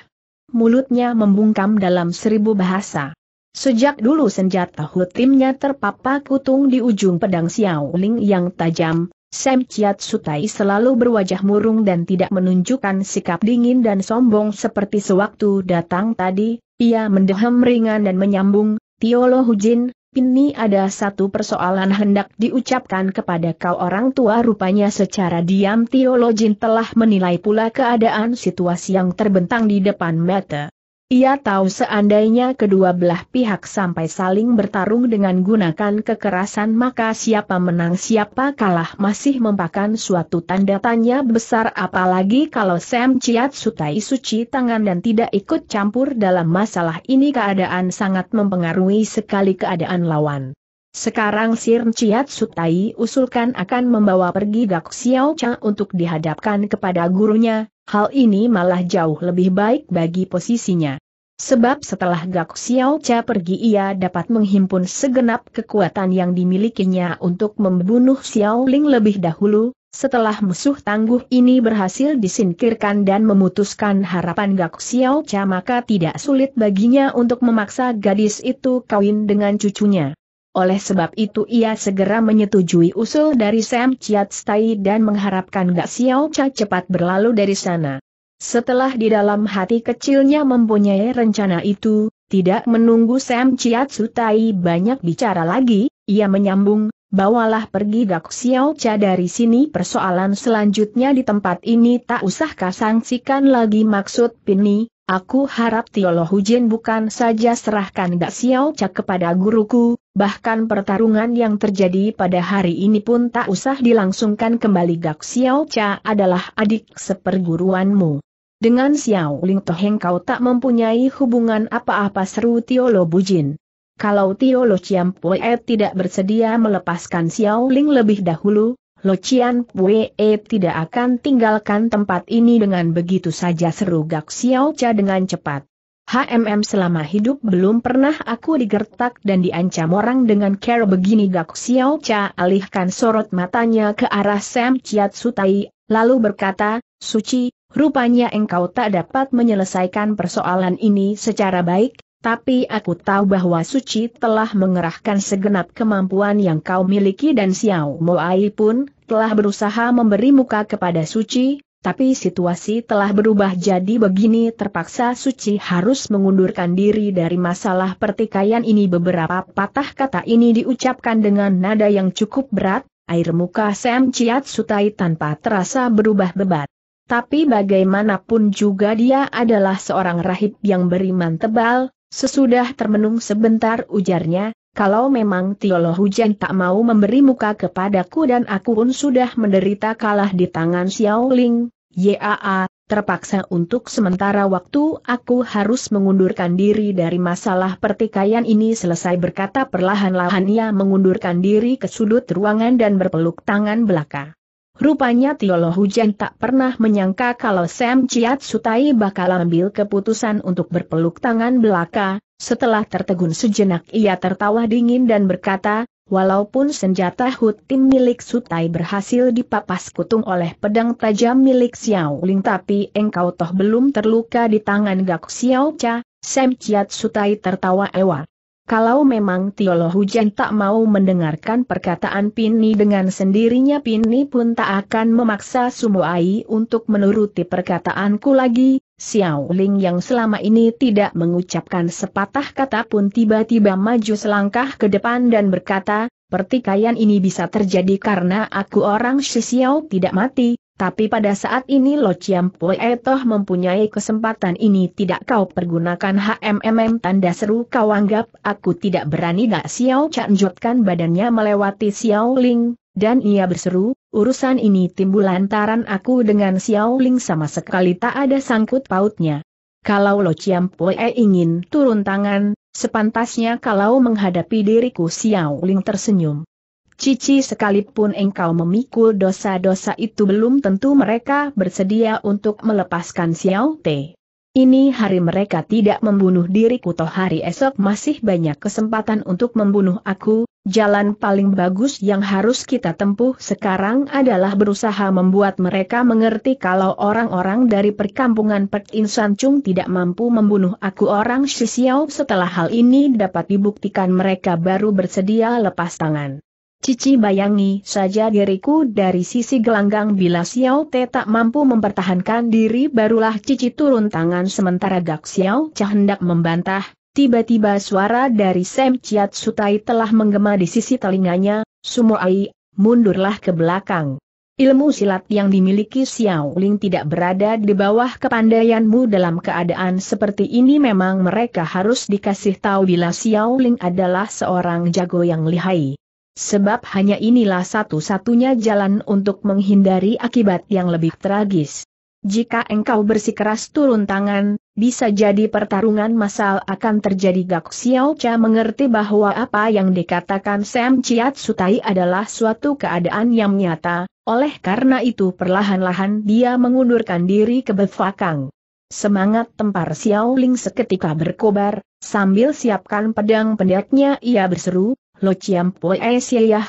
Mulutnya membungkam dalam seribu bahasa. Sejak dulu senjata hutimnya terpapa kutung di ujung pedang Xiao Ling yang tajam, Sam Chiat Sutai selalu berwajah murung dan tidak menunjukkan sikap dingin dan sombong seperti sewaktu datang tadi, ia mendehem ringan dan menyambung, Tio Lo Hujin, ini ada satu persoalan hendak diucapkan kepada kau orang tua rupanya secara diam Tio Lo Jin telah menilai pula keadaan situasi yang terbentang di depan mata. Ia tahu seandainya kedua belah pihak sampai saling bertarung dengan gunakan kekerasan maka siapa menang siapa kalah masih mempakan suatu tanda tanya besar apalagi kalau Sam Ciat Sutai suci tangan dan tidak ikut campur dalam masalah ini keadaan sangat mempengaruhi sekali keadaan lawan. Sekarang Sir Ciat Sutai usulkan akan membawa pergi Gak Xiao Cha untuk dihadapkan kepada gurunya, Hal ini malah jauh lebih baik bagi posisinya. Sebab setelah Gak Xiao Cha pergi ia dapat menghimpun segenap kekuatan yang dimilikinya untuk membunuh Xiao Ling lebih dahulu, setelah musuh tangguh ini berhasil disingkirkan dan memutuskan harapan Gak Xiao Cha maka tidak sulit baginya untuk memaksa gadis itu kawin dengan cucunya. Oleh sebab itu ia segera menyetujui usul dari Sam Chiat Stai dan mengharapkan Gak Xiao Cha cepat berlalu dari sana. Setelah di dalam hati kecilnya mempunyai rencana itu, tidak menunggu Sam Chiat Sutai banyak bicara lagi, ia menyambung, bawalah pergi Gak Xiao Cha dari sini persoalan selanjutnya di tempat ini tak usah kasangsikan lagi maksud Pini, Aku harap Tiolo Hujin bukan saja serahkan Gak Xiao Cha kepada guruku, bahkan pertarungan yang terjadi pada hari ini pun tak usah dilangsungkan kembali Gak Xiao Cha adalah adik seperguruanmu. Dengan Xiao Ling Toheng kau tak mempunyai hubungan apa-apa seru Tio Lo Bujin. Kalau Tio Lo Chiam Pue tidak bersedia melepaskan Xiao Ling lebih dahulu, Lo Chiam Pue tidak akan tinggalkan tempat ini dengan begitu saja seru Gak Xiao Cha dengan cepat. HMM selama hidup belum pernah aku digertak dan diancam orang dengan cara begini Gak Xiao Cha alihkan sorot matanya ke arah Sam Chiat Sutai, lalu berkata, Suci, rupanya engkau tak dapat menyelesaikan persoalan ini secara baik, tapi aku tahu bahwa Suci telah mengerahkan segenap kemampuan yang kau miliki dan Xiao Moai pun telah berusaha memberi muka kepada Suci, tapi situasi telah berubah jadi begini terpaksa Suci harus mengundurkan diri dari masalah pertikaian ini beberapa patah kata ini diucapkan dengan nada yang cukup berat, air muka Sam Ciat Sutai tanpa terasa berubah bebat. Tapi bagaimanapun juga dia adalah seorang rahib yang beriman tebal, sesudah termenung sebentar ujarnya, kalau memang Tiolo Hujan tak mau memberi muka kepadaku dan aku pun sudah menderita kalah di tangan Xiao Ling, YAA, terpaksa untuk sementara waktu aku harus mengundurkan diri dari masalah pertikaian ini selesai berkata perlahan-lahan ia mengundurkan diri ke sudut ruangan dan berpeluk tangan belaka. Rupanya Tiolo Hujan tak pernah menyangka kalau Sam Chiat Sutai bakal ambil keputusan untuk berpeluk tangan belaka, setelah tertegun sejenak ia tertawa dingin dan berkata, Walaupun senjata hutin milik Sutai berhasil dipapas kutung oleh pedang tajam milik Xiao Ling tapi engkau toh belum terluka di tangan Gak Xiao Cha, Sam Chiat Sutai tertawa ewa. Kalau memang Tioloh Hujan tak mau mendengarkan perkataan Pini dengan sendirinya Pini pun tak akan memaksa Sumo Ai untuk menuruti perkataanku lagi, Xiao Ling yang selama ini tidak mengucapkan sepatah kata pun tiba-tiba maju selangkah ke depan dan berkata, pertikaian ini bisa terjadi karena aku orang Shi Xiao tidak mati, tapi pada saat ini Lo Chiam Pue toh mempunyai kesempatan ini tidak kau pergunakan HMMM tanda seru kau anggap aku tidak berani gak Xiao Chan badannya melewati Xiao Ling, dan ia berseru, urusan ini timbul lantaran aku dengan Xiao Ling sama sekali tak ada sangkut pautnya. Kalau Lo Chiam Pue ingin turun tangan, sepantasnya kalau menghadapi diriku Xiao Ling tersenyum. Cici sekalipun engkau memikul dosa-dosa itu belum tentu mereka bersedia untuk melepaskan Xiao Te. Ini hari mereka tidak membunuh diriku toh hari esok masih banyak kesempatan untuk membunuh aku, jalan paling bagus yang harus kita tempuh sekarang adalah berusaha membuat mereka mengerti kalau orang-orang dari perkampungan Pek Insan Chung tidak mampu membunuh aku orang Shisiao setelah hal ini dapat dibuktikan mereka baru bersedia lepas tangan. Cici bayangi saja diriku dari sisi gelanggang bila Xiao Te tak mampu mempertahankan diri barulah Cici turun tangan sementara Gak Xiao Cha hendak membantah, tiba-tiba suara dari Sam Chiat Sutai telah menggema di sisi telinganya, Sumoai, mundurlah ke belakang. Ilmu silat yang dimiliki Xiao Ling tidak berada di bawah kepandaianmu dalam keadaan seperti ini memang mereka harus dikasih tahu bila Xiao Ling adalah seorang jago yang lihai. Sebab hanya inilah satu-satunya jalan untuk menghindari akibat yang lebih tragis. Jika engkau bersikeras turun tangan, bisa jadi pertarungan masal akan terjadi Gak Xiao Cha mengerti bahwa apa yang dikatakan Sam Chiat Sutai adalah suatu keadaan yang nyata, oleh karena itu perlahan-lahan dia mengundurkan diri ke Befakang. Semangat tempar Xiao Ling seketika berkobar, sambil siapkan pedang pendeknya ia berseru, Lo Chiam Poe e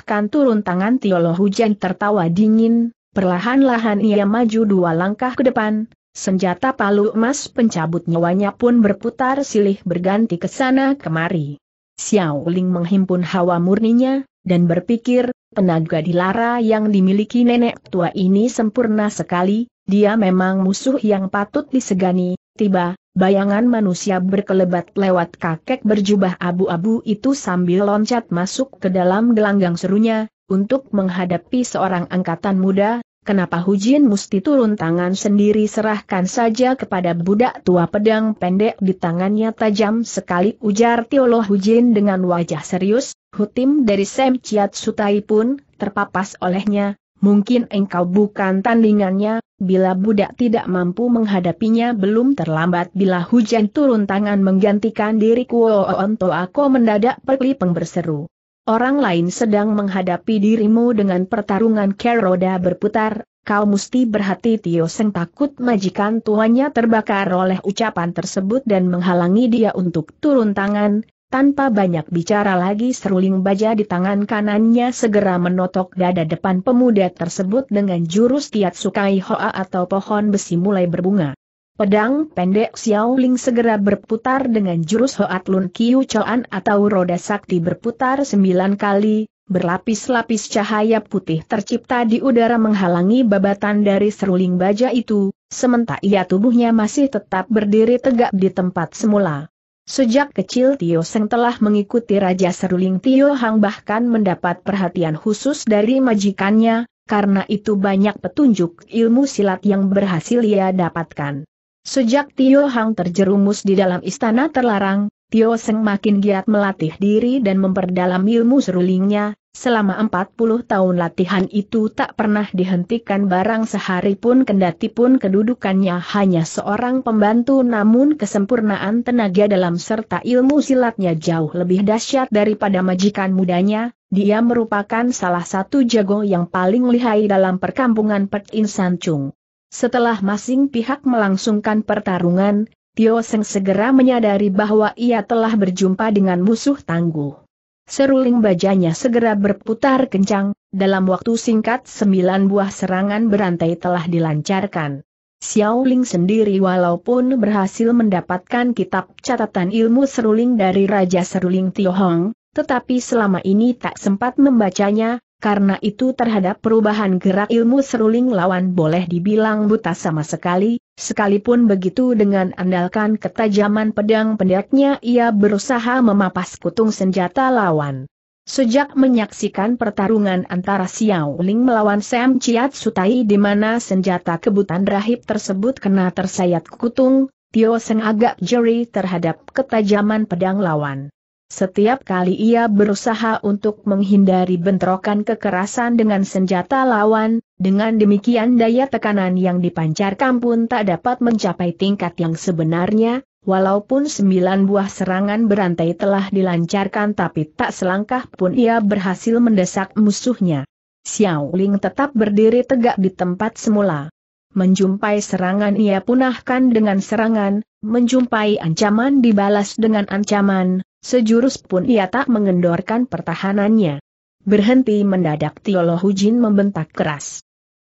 kan turun tangan Lo Hujan tertawa dingin, perlahan-lahan ia maju dua langkah ke depan, senjata palu emas pencabut nyawanya pun berputar silih berganti ke sana kemari. Xiao Ling menghimpun hawa murninya, dan berpikir, tenaga dilara yang dimiliki nenek tua ini sempurna sekali, dia memang musuh yang patut disegani, tiba, bayangan manusia berkelebat lewat kakek berjubah abu-abu itu sambil loncat masuk ke dalam gelanggang serunya, untuk menghadapi seorang angkatan muda, kenapa Hujin mesti turun tangan sendiri serahkan saja kepada budak tua pedang pendek di tangannya tajam sekali ujar Tiolo Hujin dengan wajah serius, Hutim dari Sem Ciat Sutai pun terpapas olehnya, mungkin engkau bukan tandingannya, bila budak tidak mampu menghadapinya belum terlambat bila hujan turun tangan menggantikan diriku Onto aku mendadak perlipeng berseru. Orang lain sedang menghadapi dirimu dengan pertarungan keroda berputar, kau mesti berhati Tio Seng takut majikan tuannya terbakar oleh ucapan tersebut dan menghalangi dia untuk turun tangan, tanpa banyak bicara lagi seruling baja di tangan kanannya segera menotok dada depan pemuda tersebut dengan jurus tiat sukai hoa atau pohon besi mulai berbunga. Pedang pendek Xiaoling segera berputar dengan jurus Hoat Lun Kiu Chuan atau roda sakti berputar sembilan kali, berlapis-lapis cahaya putih tercipta di udara menghalangi babatan dari seruling baja itu, sementara ia tubuhnya masih tetap berdiri tegak di tempat semula. Sejak kecil Tio Seng telah mengikuti Raja Seruling Tio Hang bahkan mendapat perhatian khusus dari majikannya, karena itu banyak petunjuk ilmu silat yang berhasil ia dapatkan. Sejak Tio Hang terjerumus di dalam istana terlarang, Tio Seng makin giat melatih diri dan memperdalam ilmu serulingnya, selama 40 tahun latihan itu tak pernah dihentikan barang sehari pun kendati pun kedudukannya hanya seorang pembantu namun kesempurnaan tenaga dalam serta ilmu silatnya jauh lebih dahsyat daripada majikan mudanya, dia merupakan salah satu jago yang paling lihai dalam perkampungan Pek Insan Chung. Setelah masing pihak melangsungkan pertarungan, Tio Seng segera menyadari bahwa ia telah berjumpa dengan musuh tangguh. Seruling bajanya segera berputar kencang, dalam waktu singkat sembilan buah serangan berantai telah dilancarkan. Xiaoling sendiri walaupun berhasil mendapatkan kitab catatan ilmu seruling dari Raja Seruling Tio Hong, tetapi selama ini tak sempat membacanya, karena itu terhadap perubahan gerak ilmu seruling lawan boleh dibilang buta sama sekali, sekalipun begitu dengan andalkan ketajaman pedang pendeknya ia berusaha memapas kutung senjata lawan. Sejak menyaksikan pertarungan antara Xiao Ling melawan Sam Chiat Sutai di mana senjata kebutan rahib tersebut kena tersayat kutung, Tio Seng agak jeri terhadap ketajaman pedang lawan. Setiap kali ia berusaha untuk menghindari bentrokan kekerasan dengan senjata lawan, dengan demikian daya tekanan yang dipancarkan pun tak dapat mencapai tingkat yang sebenarnya, walaupun sembilan buah serangan berantai telah dilancarkan tapi tak selangkah pun ia berhasil mendesak musuhnya. Xiao Ling tetap berdiri tegak di tempat semula menjumpai serangan ia punahkan dengan serangan, menjumpai ancaman dibalas dengan ancaman, sejurus pun ia tak mengendorkan pertahanannya. Berhenti mendadak Tiolo Hujin membentak keras.